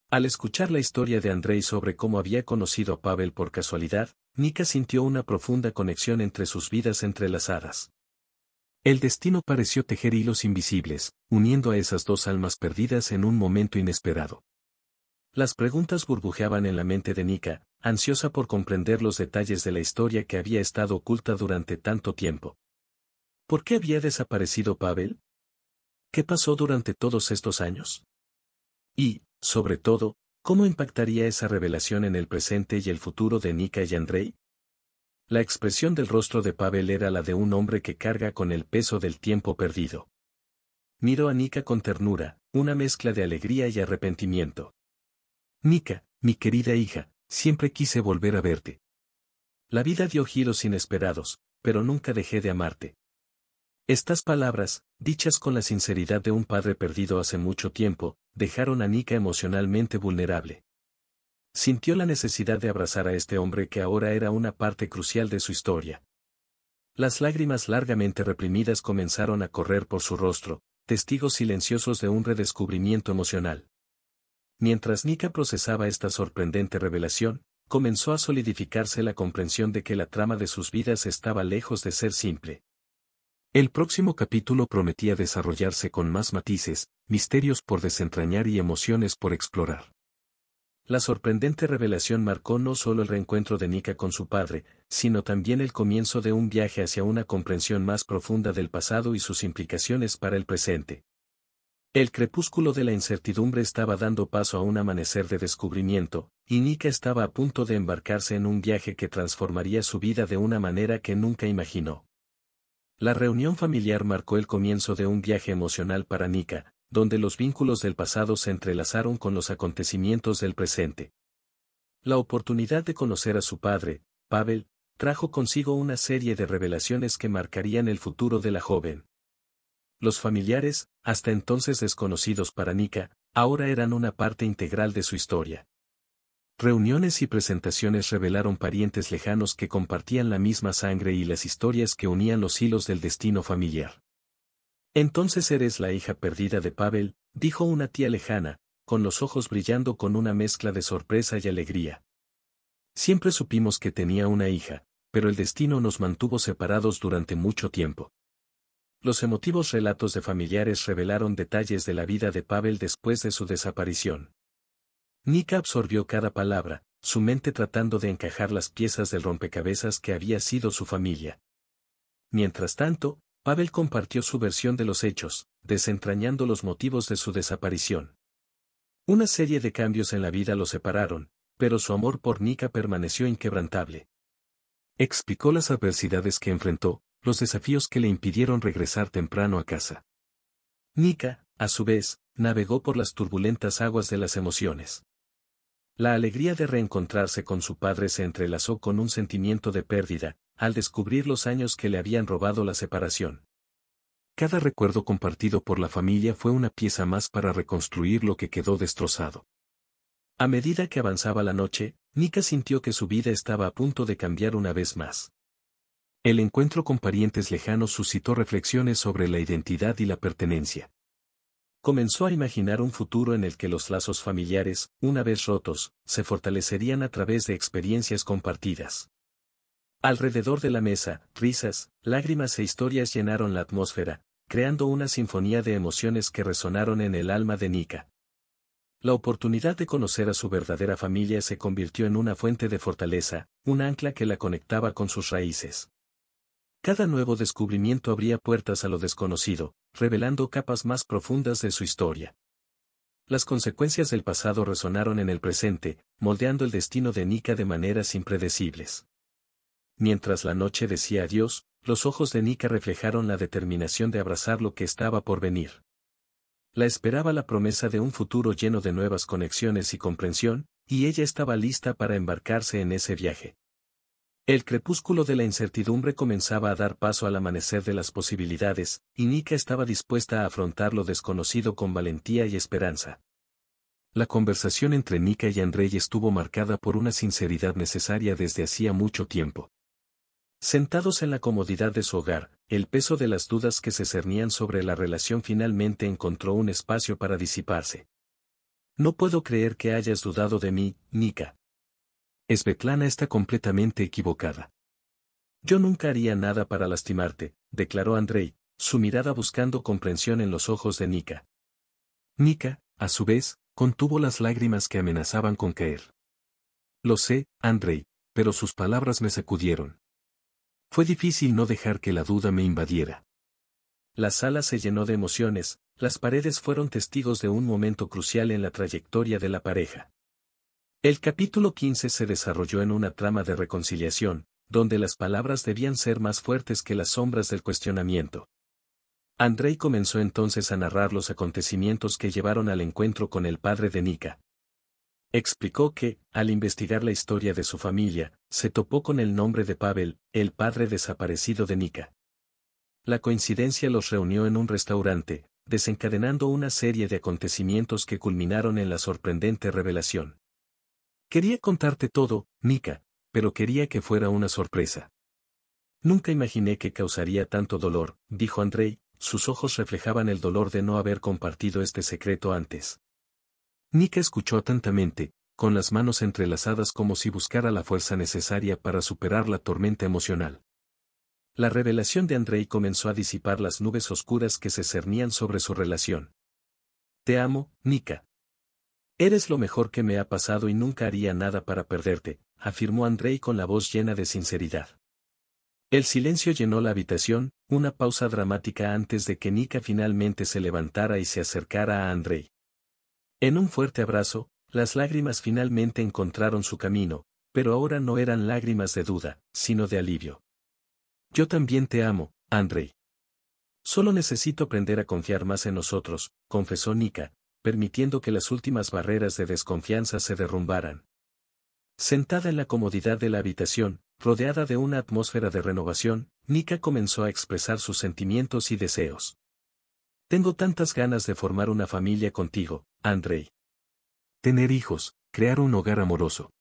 Al escuchar la historia de Andrei sobre cómo había conocido a Pavel por casualidad, Nika sintió una profunda conexión entre sus vidas entrelazadas. El destino pareció tejer hilos invisibles, uniendo a esas dos almas perdidas en un momento inesperado. Las preguntas burbujeaban en la mente de Nika, ansiosa por comprender los detalles de la historia que había estado oculta durante tanto tiempo. ¿Por qué había desaparecido Pavel? ¿Qué pasó durante todos estos años? Y, sobre todo, ¿cómo impactaría esa revelación en el presente y el futuro de Nika y Andrei? La expresión del rostro de Pavel era la de un hombre que carga con el peso del tiempo perdido. Miró a Nika con ternura, una mezcla de alegría y arrepentimiento. Nika, mi querida hija, siempre quise volver a verte. La vida dio giros inesperados, pero nunca dejé de amarte. Estas palabras, dichas con la sinceridad de un padre perdido hace mucho tiempo, dejaron a Nika emocionalmente vulnerable. Sintió la necesidad de abrazar a este hombre que ahora era una parte crucial de su historia. Las lágrimas largamente reprimidas comenzaron a correr por su rostro, testigos silenciosos de un redescubrimiento emocional. Mientras Nika procesaba esta sorprendente revelación, comenzó a solidificarse la comprensión de que la trama de sus vidas estaba lejos de ser simple. El próximo capítulo prometía desarrollarse con más matices, misterios por desentrañar y emociones por explorar. La sorprendente revelación marcó no solo el reencuentro de Nika con su padre, sino también el comienzo de un viaje hacia una comprensión más profunda del pasado y sus implicaciones para el presente. El crepúsculo de la incertidumbre estaba dando paso a un amanecer de descubrimiento, y Nika estaba a punto de embarcarse en un viaje que transformaría su vida de una manera que nunca imaginó. La reunión familiar marcó el comienzo de un viaje emocional para Nika, donde los vínculos del pasado se entrelazaron con los acontecimientos del presente. La oportunidad de conocer a su padre, Pavel, trajo consigo una serie de revelaciones que marcarían el futuro de la joven. Los familiares, hasta entonces desconocidos para Nika, ahora eran una parte integral de su historia. Reuniones y presentaciones revelaron parientes lejanos que compartían la misma sangre y las historias que unían los hilos del destino familiar. Entonces eres la hija perdida de Pavel, dijo una tía lejana, con los ojos brillando con una mezcla de sorpresa y alegría. Siempre supimos que tenía una hija, pero el destino nos mantuvo separados durante mucho tiempo. Los emotivos relatos de familiares revelaron detalles de la vida de Pavel después de su desaparición. Nika absorbió cada palabra, su mente tratando de encajar las piezas del rompecabezas que había sido su familia. Mientras tanto, Pavel compartió su versión de los hechos, desentrañando los motivos de su desaparición. Una serie de cambios en la vida lo separaron, pero su amor por Nika permaneció inquebrantable. Explicó las adversidades que enfrentó, los desafíos que le impidieron regresar temprano a casa. Nika, a su vez, navegó por las turbulentas aguas de las emociones. La alegría de reencontrarse con su padre se entrelazó con un sentimiento de pérdida, al descubrir los años que le habían robado la separación. Cada recuerdo compartido por la familia fue una pieza más para reconstruir lo que quedó destrozado. A medida que avanzaba la noche, Nika sintió que su vida estaba a punto de cambiar una vez más. El encuentro con parientes lejanos suscitó reflexiones sobre la identidad y la pertenencia. Comenzó a imaginar un futuro en el que los lazos familiares, una vez rotos, se fortalecerían a través de experiencias compartidas. Alrededor de la mesa, risas, lágrimas e historias llenaron la atmósfera, creando una sinfonía de emociones que resonaron en el alma de Nika. La oportunidad de conocer a su verdadera familia se convirtió en una fuente de fortaleza, un ancla que la conectaba con sus raíces. Cada nuevo descubrimiento abría puertas a lo desconocido, revelando capas más profundas de su historia. Las consecuencias del pasado resonaron en el presente, moldeando el destino de Nika de maneras impredecibles. Mientras la noche decía adiós, los ojos de Nika reflejaron la determinación de abrazar lo que estaba por venir. La esperaba la promesa de un futuro lleno de nuevas conexiones y comprensión, y ella estaba lista para embarcarse en ese viaje. El crepúsculo de la incertidumbre comenzaba a dar paso al amanecer de las posibilidades, y Nika estaba dispuesta a afrontar lo desconocido con valentía y esperanza. La conversación entre Nika y Andrei estuvo marcada por una sinceridad necesaria desde hacía mucho tiempo. Sentados en la comodidad de su hogar, el peso de las dudas que se cernían sobre la relación finalmente encontró un espacio para disiparse. No puedo creer que hayas dudado de mí, Nika, —Esvetlana está completamente equivocada. Yo nunca haría nada para lastimarte, declaró Andrei, su mirada buscando comprensión en los ojos de Nika. Nika, a su vez, contuvo las lágrimas que amenazaban con caer. Lo sé, Andrei, pero sus palabras me sacudieron. Fue difícil no dejar que la duda me invadiera. La sala se llenó de emociones, las paredes fueron testigos de un momento crucial en la trayectoria de la pareja. El capítulo 15 se desarrolló en una trama de reconciliación, donde las palabras debían ser más fuertes que las sombras del cuestionamiento. Andrei comenzó entonces a narrar los acontecimientos que llevaron al encuentro con el padre de Nika. Explicó que, al investigar la historia de su familia, se topó con el nombre de Pavel, el padre desaparecido de Nika. La coincidencia los reunió en un restaurante, desencadenando una serie de acontecimientos que culminaron en la sorprendente revelación. Quería contarte todo, Nika, pero quería que fuera una sorpresa. Nunca imaginé que causaría tanto dolor, dijo Andrei, sus ojos reflejaban el dolor de no haber compartido este secreto antes. Nika escuchó atentamente, con las manos entrelazadas como si buscara la fuerza necesaria para superar la tormenta emocional. La revelación de Andrei comenzó a disipar las nubes oscuras que se cernían sobre su relación. Te amo, Nika, Eres lo mejor que me ha pasado y nunca haría nada para perderte, afirmó Andrei con la voz llena de sinceridad. El silencio llenó la habitación, una pausa dramática antes de que Nika finalmente se levantara y se acercara a Andrei. En un fuerte abrazo, las lágrimas finalmente encontraron su camino, pero ahora no eran lágrimas de duda, sino de alivio. Yo también te amo, Andrei. Solo necesito aprender a confiar más en nosotros, confesó Nika, permitiendo que las últimas barreras de desconfianza se derrumbaran. Sentada en la comodidad de la habitación, rodeada de una atmósfera de renovación, Nika comenzó a expresar sus sentimientos y deseos. Tengo tantas ganas de formar una familia contigo, Andrei. Tener hijos, crear un hogar amoroso.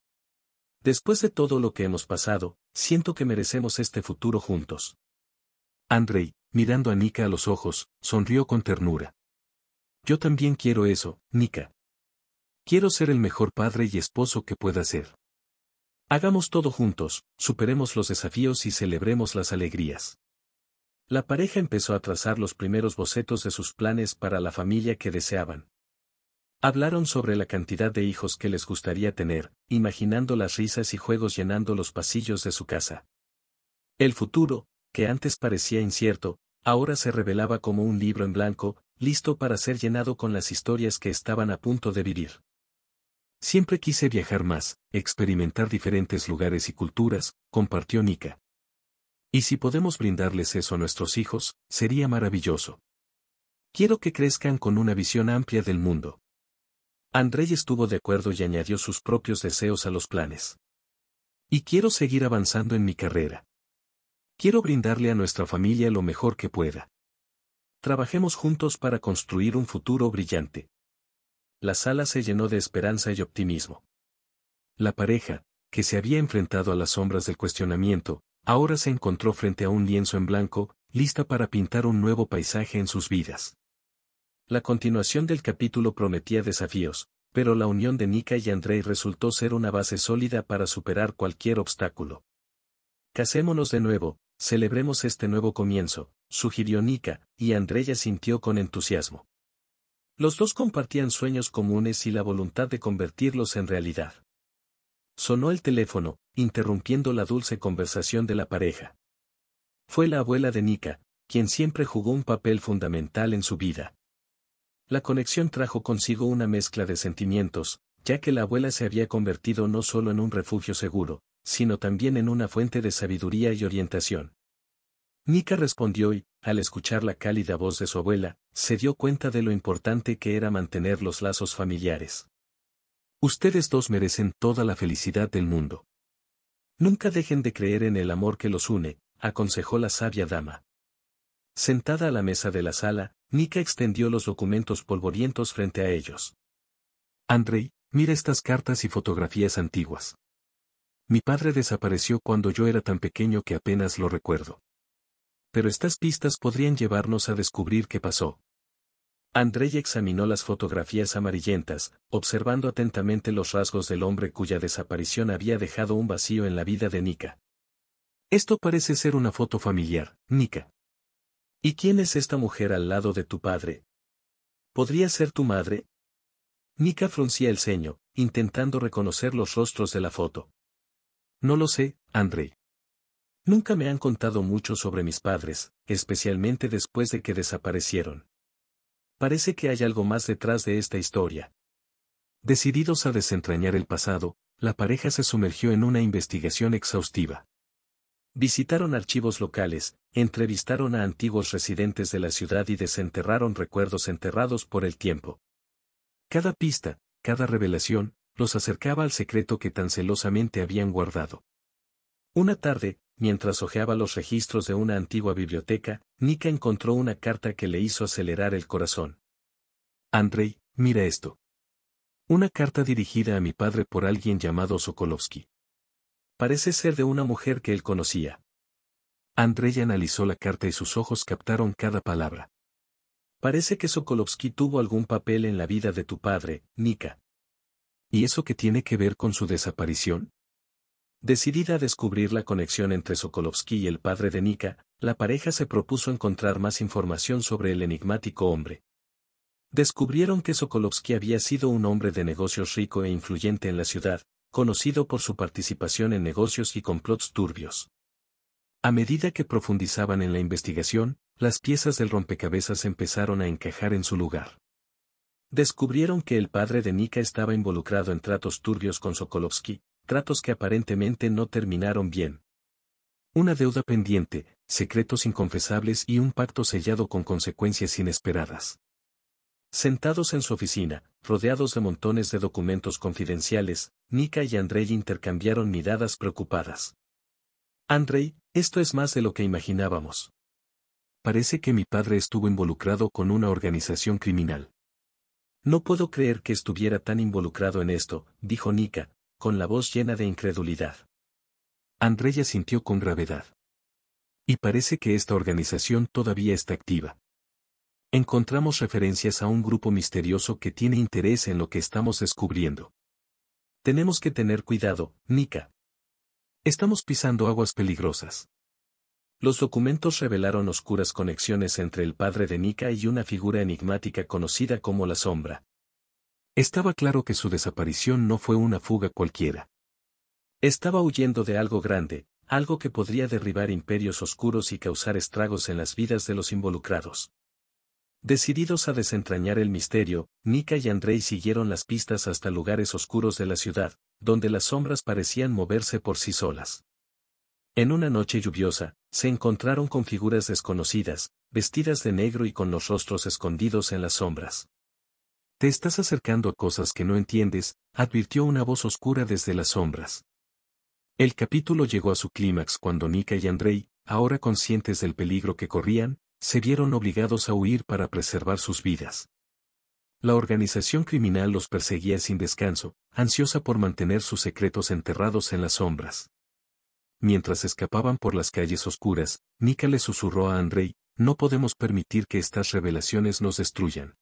Después de todo lo que hemos pasado, siento que merecemos este futuro juntos. Andrei, mirando a Nika a los ojos, sonrió con ternura. Yo también quiero eso, Nika. Quiero ser el mejor padre y esposo que pueda ser. Hagamos todo juntos, superemos los desafíos y celebremos las alegrías. La pareja empezó a trazar los primeros bocetos de sus planes para la familia que deseaban. Hablaron sobre la cantidad de hijos que les gustaría tener, imaginando las risas y juegos llenando los pasillos de su casa. El futuro, que antes parecía incierto, ahora se revelaba como un libro en blanco, listo para ser llenado con las historias que estaban a punto de vivir. Siempre quise viajar más, experimentar diferentes lugares y culturas, compartió Nika. Y si podemos brindarles eso a nuestros hijos, sería maravilloso. Quiero que crezcan con una visión amplia del mundo. Andrei estuvo de acuerdo y añadió sus propios deseos a los planes. Y quiero seguir avanzando en mi carrera. Quiero brindarle a nuestra familia lo mejor que pueda. Trabajemos juntos para construir un futuro brillante. La sala se llenó de esperanza y optimismo. La pareja, que se había enfrentado a las sombras del cuestionamiento, ahora se encontró frente a un lienzo en blanco, lista para pintar un nuevo paisaje en sus vidas. La continuación del capítulo prometía desafíos, pero la unión de Nika y Andrei resultó ser una base sólida para superar cualquier obstáculo. Casémonos de nuevo, celebremos este nuevo comienzo, sugirió Nika, y Andrea sintió con entusiasmo. Los dos compartían sueños comunes y la voluntad de convertirlos en realidad. Sonó el teléfono, interrumpiendo la dulce conversación de la pareja. Fue la abuela de Nika, quien siempre jugó un papel fundamental en su vida. La conexión trajo consigo una mezcla de sentimientos, ya que la abuela se había convertido no solo en un refugio seguro, sino también en una fuente de sabiduría y orientación. Mika respondió y, al escuchar la cálida voz de su abuela, se dio cuenta de lo importante que era mantener los lazos familiares. Ustedes dos merecen toda la felicidad del mundo. Nunca dejen de creer en el amor que los une, aconsejó la sabia dama. Sentada a la mesa de la sala, Nika extendió los documentos polvorientos frente a ellos. Andrei, mira estas cartas y fotografías antiguas. Mi padre desapareció cuando yo era tan pequeño que apenas lo recuerdo pero estas pistas podrían llevarnos a descubrir qué pasó. Andrei examinó las fotografías amarillentas, observando atentamente los rasgos del hombre cuya desaparición había dejado un vacío en la vida de Nika. Esto parece ser una foto familiar, Nika. ¿Y quién es esta mujer al lado de tu padre? ¿Podría ser tu madre? Nika fruncía el ceño, intentando reconocer los rostros de la foto. No lo sé, Andrei. Nunca me han contado mucho sobre mis padres, especialmente después de que desaparecieron. Parece que hay algo más detrás de esta historia. Decididos a desentrañar el pasado, la pareja se sumergió en una investigación exhaustiva. Visitaron archivos locales, entrevistaron a antiguos residentes de la ciudad y desenterraron recuerdos enterrados por el tiempo. Cada pista, cada revelación, los acercaba al secreto que tan celosamente habían guardado. Una tarde, mientras hojeaba los registros de una antigua biblioteca, Nika encontró una carta que le hizo acelerar el corazón. Andrei, mira esto. Una carta dirigida a mi padre por alguien llamado Sokolovsky. Parece ser de una mujer que él conocía. Andrei analizó la carta y sus ojos captaron cada palabra. Parece que Sokolovsky tuvo algún papel en la vida de tu padre, Nika. ¿Y eso qué tiene que ver con su desaparición? Decidida a descubrir la conexión entre Sokolovsky y el padre de Nika, la pareja se propuso encontrar más información sobre el enigmático hombre. Descubrieron que Sokolovsky había sido un hombre de negocios rico e influyente en la ciudad, conocido por su participación en negocios y complots turbios. A medida que profundizaban en la investigación, las piezas del rompecabezas empezaron a encajar en su lugar. Descubrieron que el padre de Nika estaba involucrado en tratos turbios con Sokolovsky, tratos que aparentemente no terminaron bien. Una deuda pendiente, secretos inconfesables y un pacto sellado con consecuencias inesperadas. Sentados en su oficina, rodeados de montones de documentos confidenciales, Nika y Andrei intercambiaron miradas preocupadas. Andrei, esto es más de lo que imaginábamos. Parece que mi padre estuvo involucrado con una organización criminal. No puedo creer que estuviera tan involucrado en esto, dijo Nika, con la voz llena de incredulidad. Andrea sintió con gravedad. Y parece que esta organización todavía está activa. Encontramos referencias a un grupo misterioso que tiene interés en lo que estamos descubriendo. Tenemos que tener cuidado, Nika. Estamos pisando aguas peligrosas. Los documentos revelaron oscuras conexiones entre el padre de Nika y una figura enigmática conocida como la sombra, estaba claro que su desaparición no fue una fuga cualquiera. Estaba huyendo de algo grande, algo que podría derribar imperios oscuros y causar estragos en las vidas de los involucrados. Decididos a desentrañar el misterio, Nika y Andrei siguieron las pistas hasta lugares oscuros de la ciudad, donde las sombras parecían moverse por sí solas. En una noche lluviosa, se encontraron con figuras desconocidas, vestidas de negro y con los rostros escondidos en las sombras. Te estás acercando a cosas que no entiendes, advirtió una voz oscura desde las sombras. El capítulo llegó a su clímax cuando Nika y Andrei, ahora conscientes del peligro que corrían, se vieron obligados a huir para preservar sus vidas. La organización criminal los perseguía sin descanso, ansiosa por mantener sus secretos enterrados en las sombras. Mientras escapaban por las calles oscuras, Nika le susurró a Andrei, no podemos permitir que estas revelaciones nos destruyan.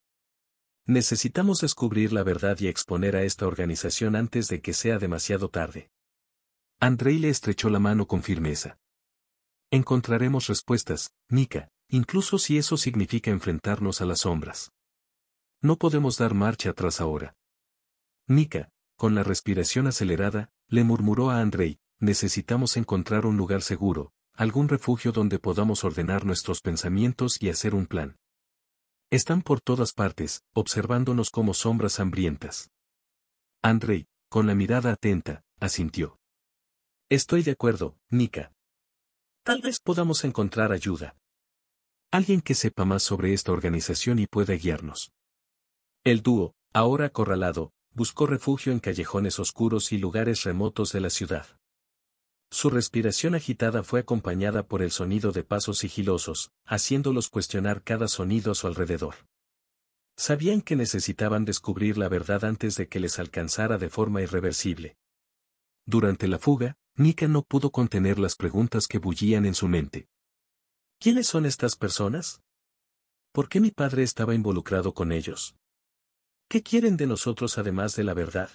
Necesitamos descubrir la verdad y exponer a esta organización antes de que sea demasiado tarde. Andrei le estrechó la mano con firmeza. Encontraremos respuestas, Mika, incluso si eso significa enfrentarnos a las sombras. No podemos dar marcha atrás ahora. Mika, con la respiración acelerada, le murmuró a Andrei, necesitamos encontrar un lugar seguro, algún refugio donde podamos ordenar nuestros pensamientos y hacer un plan. Están por todas partes, observándonos como sombras hambrientas. Andrei, con la mirada atenta, asintió. Estoy de acuerdo, Nika. Tal vez podamos encontrar ayuda. Alguien que sepa más sobre esta organización y pueda guiarnos. El dúo, ahora acorralado, buscó refugio en callejones oscuros y lugares remotos de la ciudad. Su respiración agitada fue acompañada por el sonido de pasos sigilosos, haciéndolos cuestionar cada sonido a su alrededor. Sabían que necesitaban descubrir la verdad antes de que les alcanzara de forma irreversible. Durante la fuga, Nika no pudo contener las preguntas que bullían en su mente. ¿Quiénes son estas personas? ¿Por qué mi padre estaba involucrado con ellos? ¿Qué quieren de nosotros además de la verdad?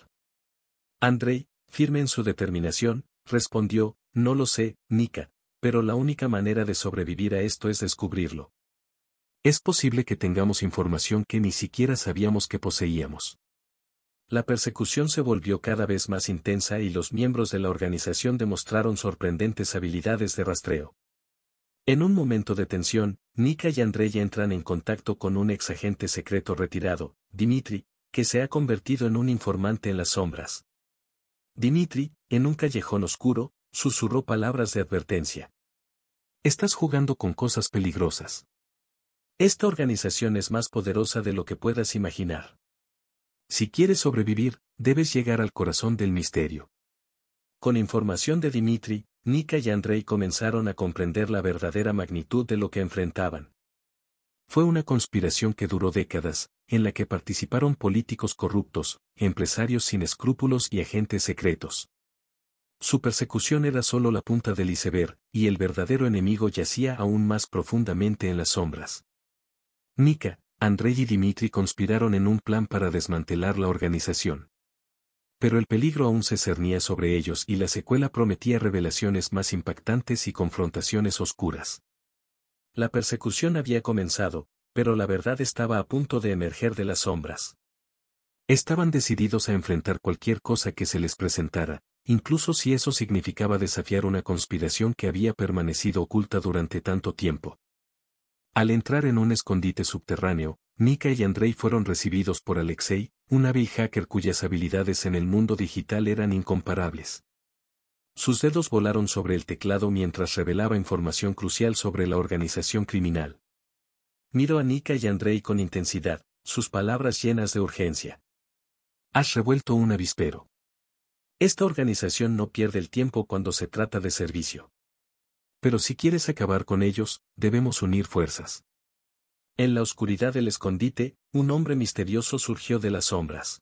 Andrei, firme en su determinación, Respondió, no lo sé, Nika, pero la única manera de sobrevivir a esto es descubrirlo. Es posible que tengamos información que ni siquiera sabíamos que poseíamos. La persecución se volvió cada vez más intensa y los miembros de la organización demostraron sorprendentes habilidades de rastreo. En un momento de tensión, Nika y Andrea entran en contacto con un exagente secreto retirado, Dimitri, que se ha convertido en un informante en las sombras. Dimitri, en un callejón oscuro, susurró palabras de advertencia. Estás jugando con cosas peligrosas. Esta organización es más poderosa de lo que puedas imaginar. Si quieres sobrevivir, debes llegar al corazón del misterio. Con información de Dimitri, Nika y Andrei comenzaron a comprender la verdadera magnitud de lo que enfrentaban. Fue una conspiración que duró décadas, en la que participaron políticos corruptos, empresarios sin escrúpulos y agentes secretos. Su persecución era solo la punta del iceberg, y el verdadero enemigo yacía aún más profundamente en las sombras. Nika, Andrei y Dimitri conspiraron en un plan para desmantelar la organización. Pero el peligro aún se cernía sobre ellos y la secuela prometía revelaciones más impactantes y confrontaciones oscuras. La persecución había comenzado, pero la verdad estaba a punto de emerger de las sombras. Estaban decididos a enfrentar cualquier cosa que se les presentara, incluso si eso significaba desafiar una conspiración que había permanecido oculta durante tanto tiempo. Al entrar en un escondite subterráneo, Nika y Andrei fueron recibidos por Alexei, un hábil hacker cuyas habilidades en el mundo digital eran incomparables. Sus dedos volaron sobre el teclado mientras revelaba información crucial sobre la organización criminal. Miró a Nika y Andrei con intensidad, sus palabras llenas de urgencia. Has revuelto un avispero. Esta organización no pierde el tiempo cuando se trata de servicio. Pero si quieres acabar con ellos, debemos unir fuerzas. En la oscuridad del escondite, un hombre misterioso surgió de las sombras.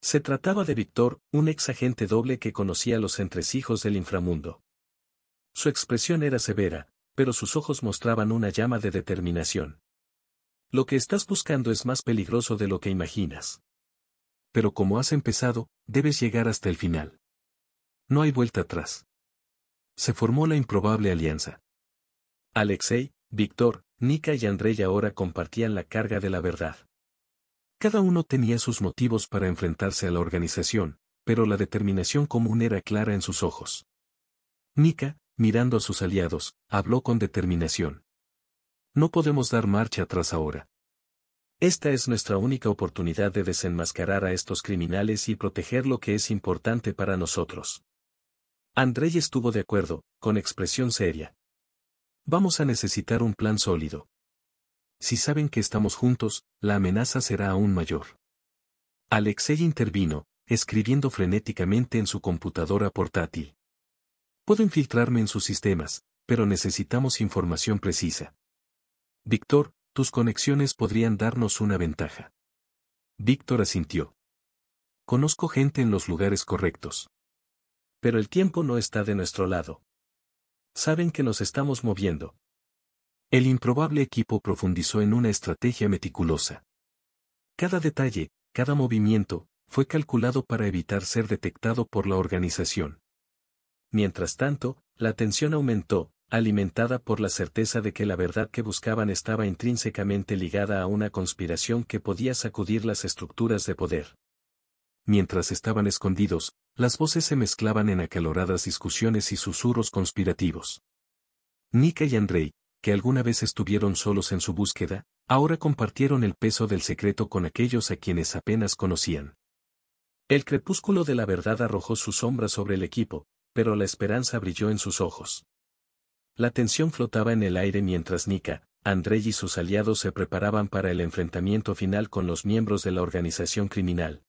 Se trataba de Víctor, un ex agente doble que conocía los entresijos del inframundo. Su expresión era severa, pero sus ojos mostraban una llama de determinación. Lo que estás buscando es más peligroso de lo que imaginas pero como has empezado, debes llegar hasta el final. No hay vuelta atrás. Se formó la improbable alianza. Alexei, Víctor, Nika y Andrei ahora compartían la carga de la verdad. Cada uno tenía sus motivos para enfrentarse a la organización, pero la determinación común era clara en sus ojos. Nika, mirando a sus aliados, habló con determinación. No podemos dar marcha atrás ahora. Esta es nuestra única oportunidad de desenmascarar a estos criminales y proteger lo que es importante para nosotros. Andrei estuvo de acuerdo, con expresión seria. Vamos a necesitar un plan sólido. Si saben que estamos juntos, la amenaza será aún mayor. Alexei intervino, escribiendo frenéticamente en su computadora portátil. Puedo infiltrarme en sus sistemas, pero necesitamos información precisa. Víctor, tus conexiones podrían darnos una ventaja. Víctor asintió. Conozco gente en los lugares correctos. Pero el tiempo no está de nuestro lado. Saben que nos estamos moviendo. El improbable equipo profundizó en una estrategia meticulosa. Cada detalle, cada movimiento, fue calculado para evitar ser detectado por la organización. Mientras tanto, la tensión aumentó, alimentada por la certeza de que la verdad que buscaban estaba intrínsecamente ligada a una conspiración que podía sacudir las estructuras de poder. Mientras estaban escondidos, las voces se mezclaban en acaloradas discusiones y susurros conspirativos. Nika y Andrei, que alguna vez estuvieron solos en su búsqueda, ahora compartieron el peso del secreto con aquellos a quienes apenas conocían. El crepúsculo de la verdad arrojó su sombra sobre el equipo, pero la esperanza brilló en sus ojos. La tensión flotaba en el aire mientras Nika, Andrei y sus aliados se preparaban para el enfrentamiento final con los miembros de la organización criminal.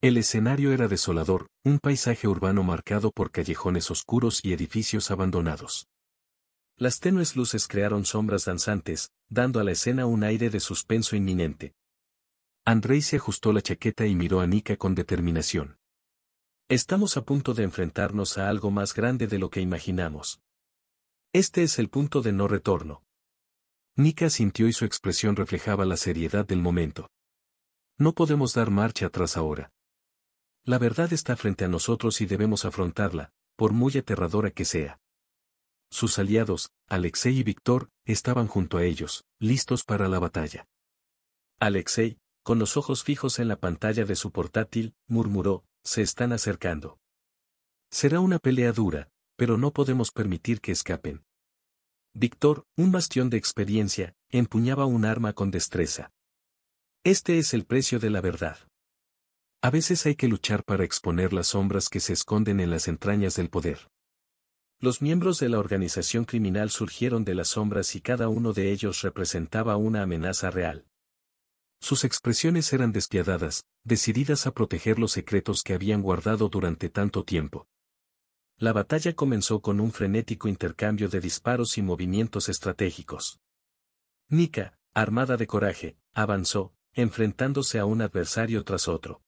El escenario era desolador, un paisaje urbano marcado por callejones oscuros y edificios abandonados. Las tenues luces crearon sombras danzantes, dando a la escena un aire de suspenso inminente. Andrei se ajustó la chaqueta y miró a Nika con determinación. Estamos a punto de enfrentarnos a algo más grande de lo que imaginamos. Este es el punto de no retorno. Nika sintió y su expresión reflejaba la seriedad del momento. No podemos dar marcha atrás ahora. La verdad está frente a nosotros y debemos afrontarla, por muy aterradora que sea. Sus aliados, Alexei y Víctor, estaban junto a ellos, listos para la batalla. Alexei, con los ojos fijos en la pantalla de su portátil, murmuró, se están acercando. Será una pelea dura, pero no podemos permitir que escapen. Víctor, un bastión de experiencia, empuñaba un arma con destreza. Este es el precio de la verdad. A veces hay que luchar para exponer las sombras que se esconden en las entrañas del poder. Los miembros de la organización criminal surgieron de las sombras y cada uno de ellos representaba una amenaza real. Sus expresiones eran despiadadas, decididas a proteger los secretos que habían guardado durante tanto tiempo. La batalla comenzó con un frenético intercambio de disparos y movimientos estratégicos. Nika, armada de coraje, avanzó, enfrentándose a un adversario tras otro.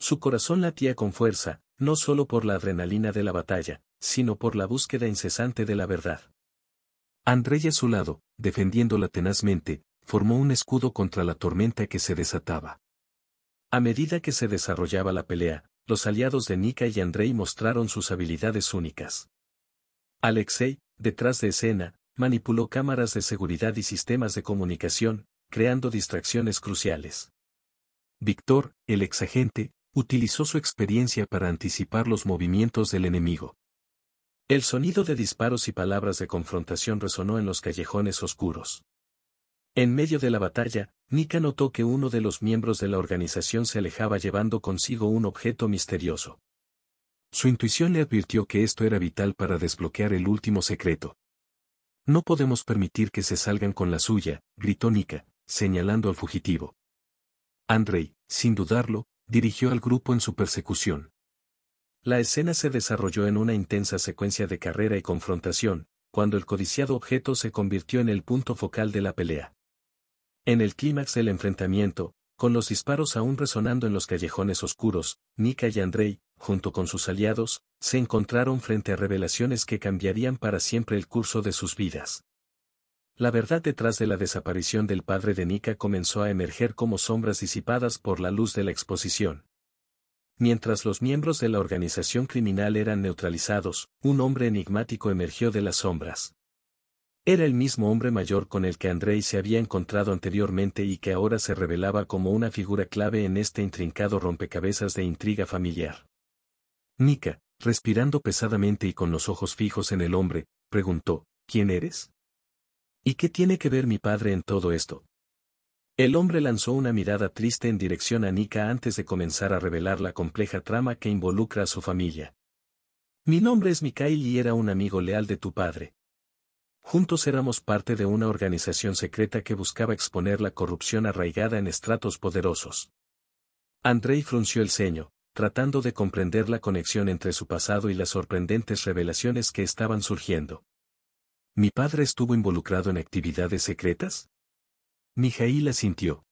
Su corazón latía con fuerza, no solo por la adrenalina de la batalla, sino por la búsqueda incesante de la verdad. Andrei a su lado, defendiéndola tenazmente, formó un escudo contra la tormenta que se desataba. A medida que se desarrollaba la pelea, los aliados de Nika y Andrei mostraron sus habilidades únicas. Alexei, detrás de escena, manipuló cámaras de seguridad y sistemas de comunicación, creando distracciones cruciales. Víctor, el exagente, utilizó su experiencia para anticipar los movimientos del enemigo. El sonido de disparos y palabras de confrontación resonó en los callejones oscuros. En medio de la batalla, Nika notó que uno de los miembros de la organización se alejaba llevando consigo un objeto misterioso. Su intuición le advirtió que esto era vital para desbloquear el último secreto. No podemos permitir que se salgan con la suya, gritó Nika, señalando al fugitivo. Andrei, sin dudarlo, dirigió al grupo en su persecución. La escena se desarrolló en una intensa secuencia de carrera y confrontación, cuando el codiciado objeto se convirtió en el punto focal de la pelea. En el clímax del enfrentamiento, con los disparos aún resonando en los callejones oscuros, Nika y Andrei, junto con sus aliados, se encontraron frente a revelaciones que cambiarían para siempre el curso de sus vidas. La verdad detrás de la desaparición del padre de Nika comenzó a emerger como sombras disipadas por la luz de la exposición. Mientras los miembros de la organización criminal eran neutralizados, un hombre enigmático emergió de las sombras. Era el mismo hombre mayor con el que Andrei se había encontrado anteriormente y que ahora se revelaba como una figura clave en este intrincado rompecabezas de intriga familiar. Nika, respirando pesadamente y con los ojos fijos en el hombre, preguntó, ¿quién eres? ¿Y qué tiene que ver mi padre en todo esto? El hombre lanzó una mirada triste en dirección a Nika antes de comenzar a revelar la compleja trama que involucra a su familia. Mi nombre es Mikhail y era un amigo leal de tu padre. Juntos éramos parte de una organización secreta que buscaba exponer la corrupción arraigada en estratos poderosos. Andrei frunció el ceño, tratando de comprender la conexión entre su pasado y las sorprendentes revelaciones que estaban surgiendo. ¿Mi padre estuvo involucrado en actividades secretas? la sintió.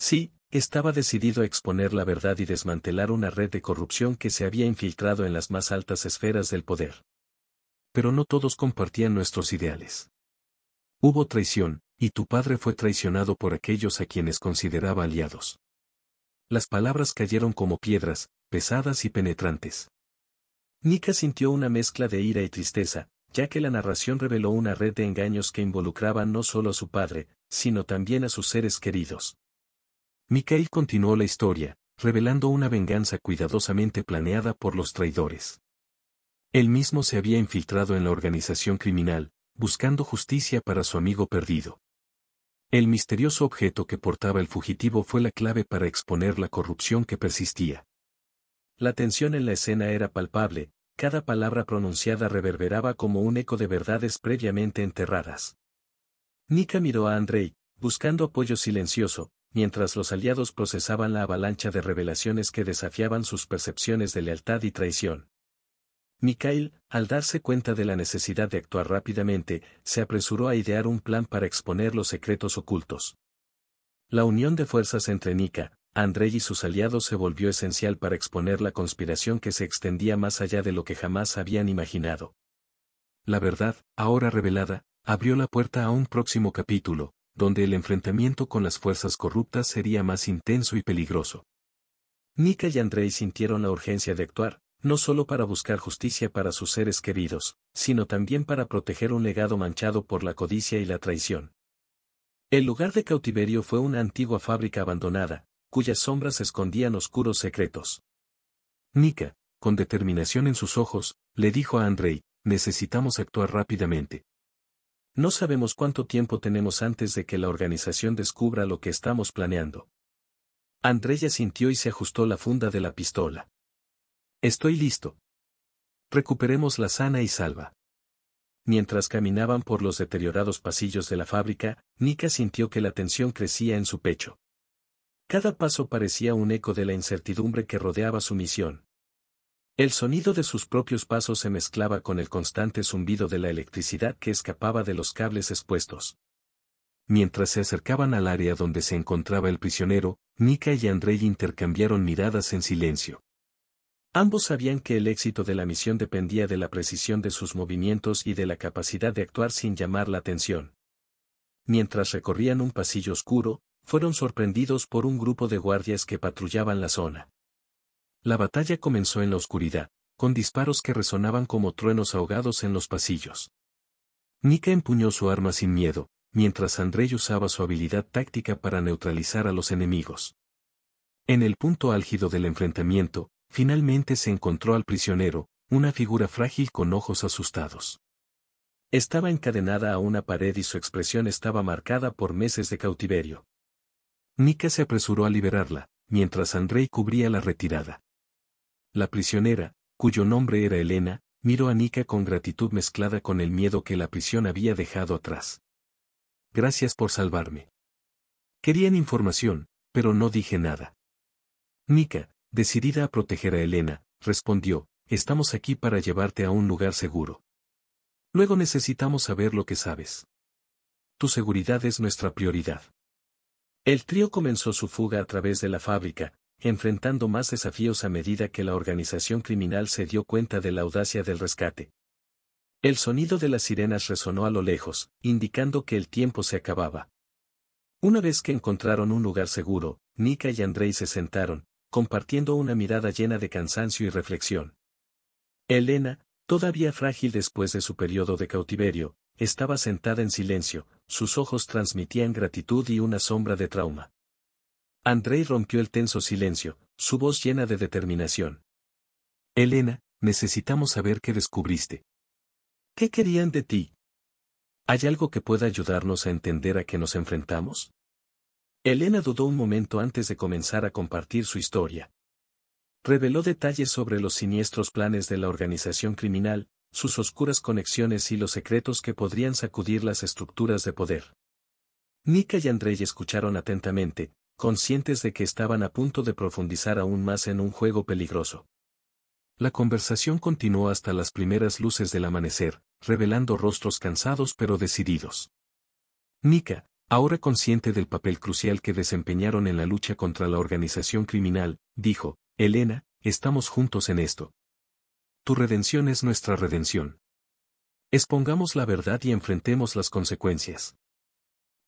Sí, estaba decidido a exponer la verdad y desmantelar una red de corrupción que se había infiltrado en las más altas esferas del poder pero no todos compartían nuestros ideales. Hubo traición, y tu padre fue traicionado por aquellos a quienes consideraba aliados. Las palabras cayeron como piedras, pesadas y penetrantes. Nika sintió una mezcla de ira y tristeza, ya que la narración reveló una red de engaños que involucraba no solo a su padre, sino también a sus seres queridos. Mikael continuó la historia, revelando una venganza cuidadosamente planeada por los traidores. Él mismo se había infiltrado en la organización criminal, buscando justicia para su amigo perdido. El misterioso objeto que portaba el fugitivo fue la clave para exponer la corrupción que persistía. La tensión en la escena era palpable, cada palabra pronunciada reverberaba como un eco de verdades previamente enterradas. Nika miró a Andrei, buscando apoyo silencioso, mientras los aliados procesaban la avalancha de revelaciones que desafiaban sus percepciones de lealtad y traición. Mikhail, al darse cuenta de la necesidad de actuar rápidamente, se apresuró a idear un plan para exponer los secretos ocultos. La unión de fuerzas entre Nika, Andrei y sus aliados se volvió esencial para exponer la conspiración que se extendía más allá de lo que jamás habían imaginado. La verdad, ahora revelada, abrió la puerta a un próximo capítulo, donde el enfrentamiento con las fuerzas corruptas sería más intenso y peligroso. Nika y Andrei sintieron la urgencia de actuar, no solo para buscar justicia para sus seres queridos, sino también para proteger un legado manchado por la codicia y la traición. El lugar de cautiverio fue una antigua fábrica abandonada, cuyas sombras escondían oscuros secretos. Nika, con determinación en sus ojos, le dijo a Andrei, necesitamos actuar rápidamente. No sabemos cuánto tiempo tenemos antes de que la organización descubra lo que estamos planeando. Andrei sintió y se ajustó la funda de la pistola. Estoy listo. Recuperemos la sana y salva. Mientras caminaban por los deteriorados pasillos de la fábrica, Nika sintió que la tensión crecía en su pecho. Cada paso parecía un eco de la incertidumbre que rodeaba su misión. El sonido de sus propios pasos se mezclaba con el constante zumbido de la electricidad que escapaba de los cables expuestos. Mientras se acercaban al área donde se encontraba el prisionero, Nika y Andrei intercambiaron miradas en silencio. Ambos sabían que el éxito de la misión dependía de la precisión de sus movimientos y de la capacidad de actuar sin llamar la atención. Mientras recorrían un pasillo oscuro, fueron sorprendidos por un grupo de guardias que patrullaban la zona. La batalla comenzó en la oscuridad, con disparos que resonaban como truenos ahogados en los pasillos. Nika empuñó su arma sin miedo, mientras Andrei usaba su habilidad táctica para neutralizar a los enemigos. En el punto álgido del enfrentamiento, Finalmente se encontró al prisionero, una figura frágil con ojos asustados. Estaba encadenada a una pared y su expresión estaba marcada por meses de cautiverio. Nika se apresuró a liberarla, mientras Andrei cubría la retirada. La prisionera, cuyo nombre era Elena, miró a Nika con gratitud mezclada con el miedo que la prisión había dejado atrás. Gracias por salvarme. Querían información, pero no dije nada. Nika, Decidida a proteger a Elena, respondió, estamos aquí para llevarte a un lugar seguro. Luego necesitamos saber lo que sabes. Tu seguridad es nuestra prioridad. El trío comenzó su fuga a través de la fábrica, enfrentando más desafíos a medida que la organización criminal se dio cuenta de la audacia del rescate. El sonido de las sirenas resonó a lo lejos, indicando que el tiempo se acababa. Una vez que encontraron un lugar seguro, Nika y Andrei se sentaron, compartiendo una mirada llena de cansancio y reflexión. Elena, todavía frágil después de su periodo de cautiverio, estaba sentada en silencio, sus ojos transmitían gratitud y una sombra de trauma. André rompió el tenso silencio, su voz llena de determinación. Elena, necesitamos saber qué descubriste. ¿Qué querían de ti? ¿Hay algo que pueda ayudarnos a entender a qué nos enfrentamos? Elena dudó un momento antes de comenzar a compartir su historia. Reveló detalles sobre los siniestros planes de la organización criminal, sus oscuras conexiones y los secretos que podrían sacudir las estructuras de poder. Nika y Andrei escucharon atentamente, conscientes de que estaban a punto de profundizar aún más en un juego peligroso. La conversación continuó hasta las primeras luces del amanecer, revelando rostros cansados pero decididos. Nika, Ahora consciente del papel crucial que desempeñaron en la lucha contra la organización criminal, dijo, Elena, estamos juntos en esto. Tu redención es nuestra redención. Expongamos la verdad y enfrentemos las consecuencias.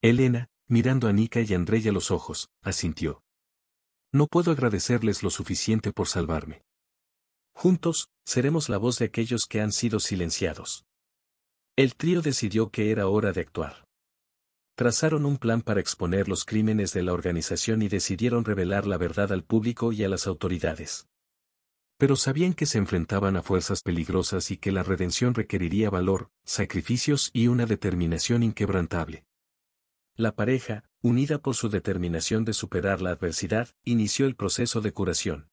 Elena, mirando a Nika y Andrea los ojos, asintió. No puedo agradecerles lo suficiente por salvarme. Juntos, seremos la voz de aquellos que han sido silenciados. El trío decidió que era hora de actuar trazaron un plan para exponer los crímenes de la organización y decidieron revelar la verdad al público y a las autoridades. Pero sabían que se enfrentaban a fuerzas peligrosas y que la redención requeriría valor, sacrificios y una determinación inquebrantable. La pareja, unida por su determinación de superar la adversidad, inició el proceso de curación.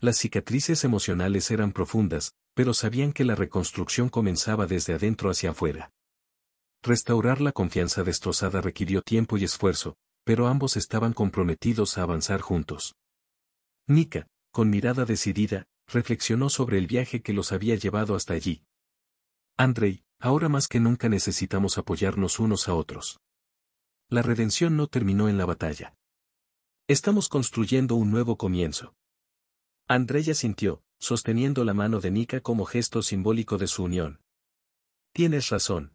Las cicatrices emocionales eran profundas, pero sabían que la reconstrucción comenzaba desde adentro hacia afuera. Restaurar la confianza destrozada requirió tiempo y esfuerzo, pero ambos estaban comprometidos a avanzar juntos. Nika, con mirada decidida, reflexionó sobre el viaje que los había llevado hasta allí. Andrei, ahora más que nunca necesitamos apoyarnos unos a otros. La redención no terminó en la batalla. Estamos construyendo un nuevo comienzo. Andrei sintió, sosteniendo la mano de Nika como gesto simbólico de su unión. Tienes razón,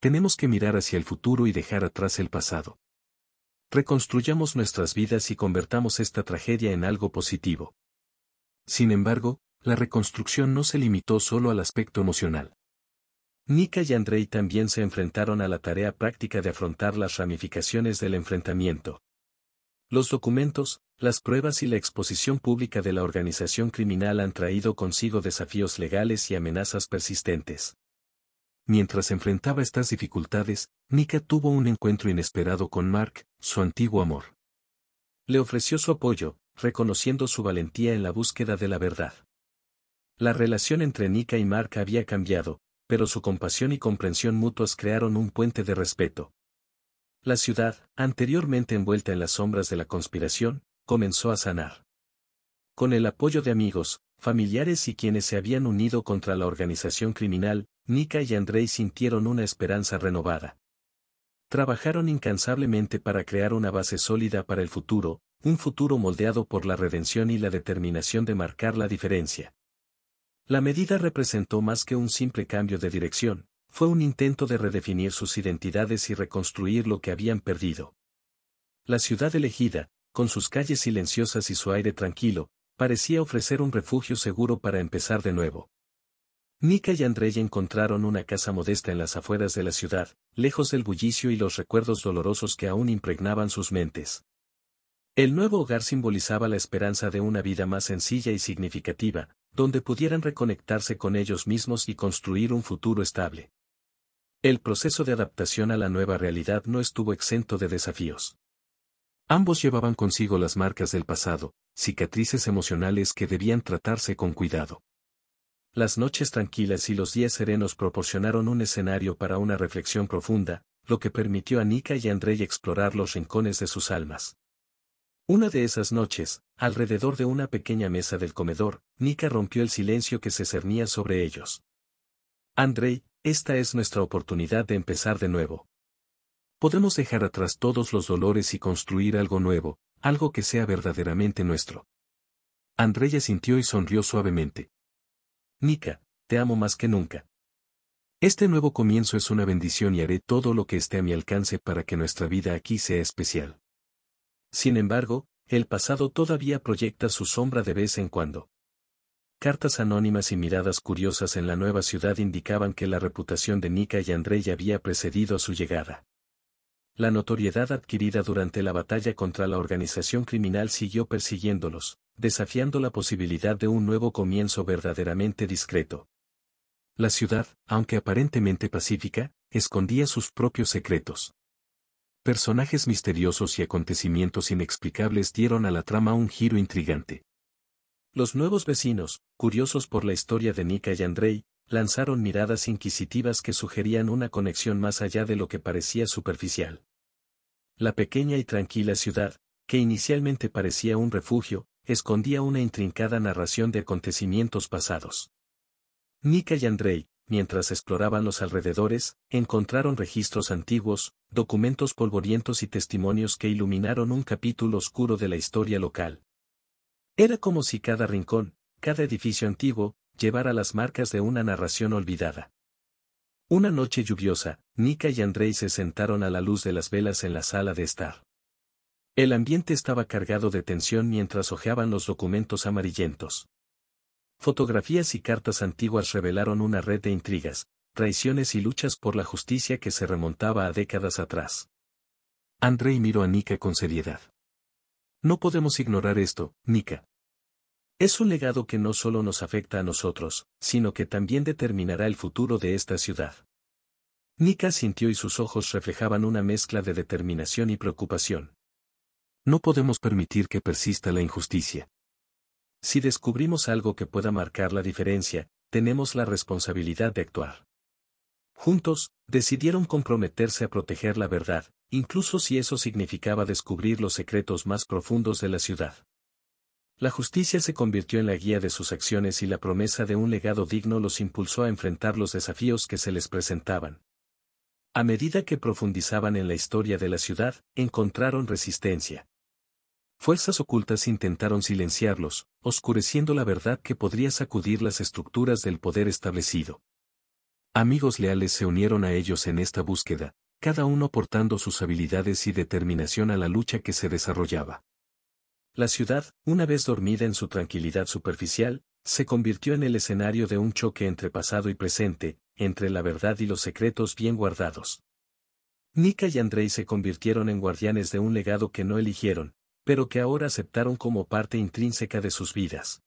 tenemos que mirar hacia el futuro y dejar atrás el pasado. Reconstruyamos nuestras vidas y convertamos esta tragedia en algo positivo. Sin embargo, la reconstrucción no se limitó solo al aspecto emocional. Nika y Andrei también se enfrentaron a la tarea práctica de afrontar las ramificaciones del enfrentamiento. Los documentos, las pruebas y la exposición pública de la organización criminal han traído consigo desafíos legales y amenazas persistentes. Mientras enfrentaba estas dificultades, Nika tuvo un encuentro inesperado con Mark, su antiguo amor. Le ofreció su apoyo, reconociendo su valentía en la búsqueda de la verdad. La relación entre Nika y Mark había cambiado, pero su compasión y comprensión mutuas crearon un puente de respeto. La ciudad, anteriormente envuelta en las sombras de la conspiración, comenzó a sanar. Con el apoyo de amigos, familiares y quienes se habían unido contra la organización criminal, Nika y Andrei sintieron una esperanza renovada. Trabajaron incansablemente para crear una base sólida para el futuro, un futuro moldeado por la redención y la determinación de marcar la diferencia. La medida representó más que un simple cambio de dirección, fue un intento de redefinir sus identidades y reconstruir lo que habían perdido. La ciudad elegida, con sus calles silenciosas y su aire tranquilo, parecía ofrecer un refugio seguro para empezar de nuevo. Nika y Andrei encontraron una casa modesta en las afueras de la ciudad, lejos del bullicio y los recuerdos dolorosos que aún impregnaban sus mentes. El nuevo hogar simbolizaba la esperanza de una vida más sencilla y significativa, donde pudieran reconectarse con ellos mismos y construir un futuro estable. El proceso de adaptación a la nueva realidad no estuvo exento de desafíos. Ambos llevaban consigo las marcas del pasado, cicatrices emocionales que debían tratarse con cuidado. Las noches tranquilas y los días serenos proporcionaron un escenario para una reflexión profunda, lo que permitió a Nika y Andrei explorar los rincones de sus almas. Una de esas noches, alrededor de una pequeña mesa del comedor, Nika rompió el silencio que se cernía sobre ellos. Andrei, esta es nuestra oportunidad de empezar de nuevo. Podemos dejar atrás todos los dolores y construir algo nuevo, algo que sea verdaderamente nuestro. Andrei asintió y sonrió suavemente. Nika, te amo más que nunca. Este nuevo comienzo es una bendición y haré todo lo que esté a mi alcance para que nuestra vida aquí sea especial. Sin embargo, el pasado todavía proyecta su sombra de vez en cuando. Cartas anónimas y miradas curiosas en la nueva ciudad indicaban que la reputación de Nika y Andrei había precedido a su llegada. La notoriedad adquirida durante la batalla contra la organización criminal siguió persiguiéndolos, desafiando la posibilidad de un nuevo comienzo verdaderamente discreto. La ciudad, aunque aparentemente pacífica, escondía sus propios secretos. Personajes misteriosos y acontecimientos inexplicables dieron a la trama un giro intrigante. Los nuevos vecinos, curiosos por la historia de Nika y Andrei, lanzaron miradas inquisitivas que sugerían una conexión más allá de lo que parecía superficial. La pequeña y tranquila ciudad, que inicialmente parecía un refugio, escondía una intrincada narración de acontecimientos pasados. Nika y Andrei, mientras exploraban los alrededores, encontraron registros antiguos, documentos polvorientos y testimonios que iluminaron un capítulo oscuro de la historia local. Era como si cada rincón, cada edificio antiguo, llevar a las marcas de una narración olvidada. Una noche lluviosa, Nika y Andrei se sentaron a la luz de las velas en la sala de estar. El ambiente estaba cargado de tensión mientras hojeaban los documentos amarillentos. Fotografías y cartas antiguas revelaron una red de intrigas, traiciones y luchas por la justicia que se remontaba a décadas atrás. Andrei miró a Nika con seriedad. No podemos ignorar esto, Nika, es un legado que no solo nos afecta a nosotros, sino que también determinará el futuro de esta ciudad. Nika sintió y sus ojos reflejaban una mezcla de determinación y preocupación. No podemos permitir que persista la injusticia. Si descubrimos algo que pueda marcar la diferencia, tenemos la responsabilidad de actuar. Juntos, decidieron comprometerse a proteger la verdad, incluso si eso significaba descubrir los secretos más profundos de la ciudad. La justicia se convirtió en la guía de sus acciones y la promesa de un legado digno los impulsó a enfrentar los desafíos que se les presentaban. A medida que profundizaban en la historia de la ciudad, encontraron resistencia. Fuerzas ocultas intentaron silenciarlos, oscureciendo la verdad que podría sacudir las estructuras del poder establecido. Amigos leales se unieron a ellos en esta búsqueda, cada uno aportando sus habilidades y determinación a la lucha que se desarrollaba. La ciudad, una vez dormida en su tranquilidad superficial, se convirtió en el escenario de un choque entre pasado y presente, entre la verdad y los secretos bien guardados. Nika y Andrei se convirtieron en guardianes de un legado que no eligieron, pero que ahora aceptaron como parte intrínseca de sus vidas.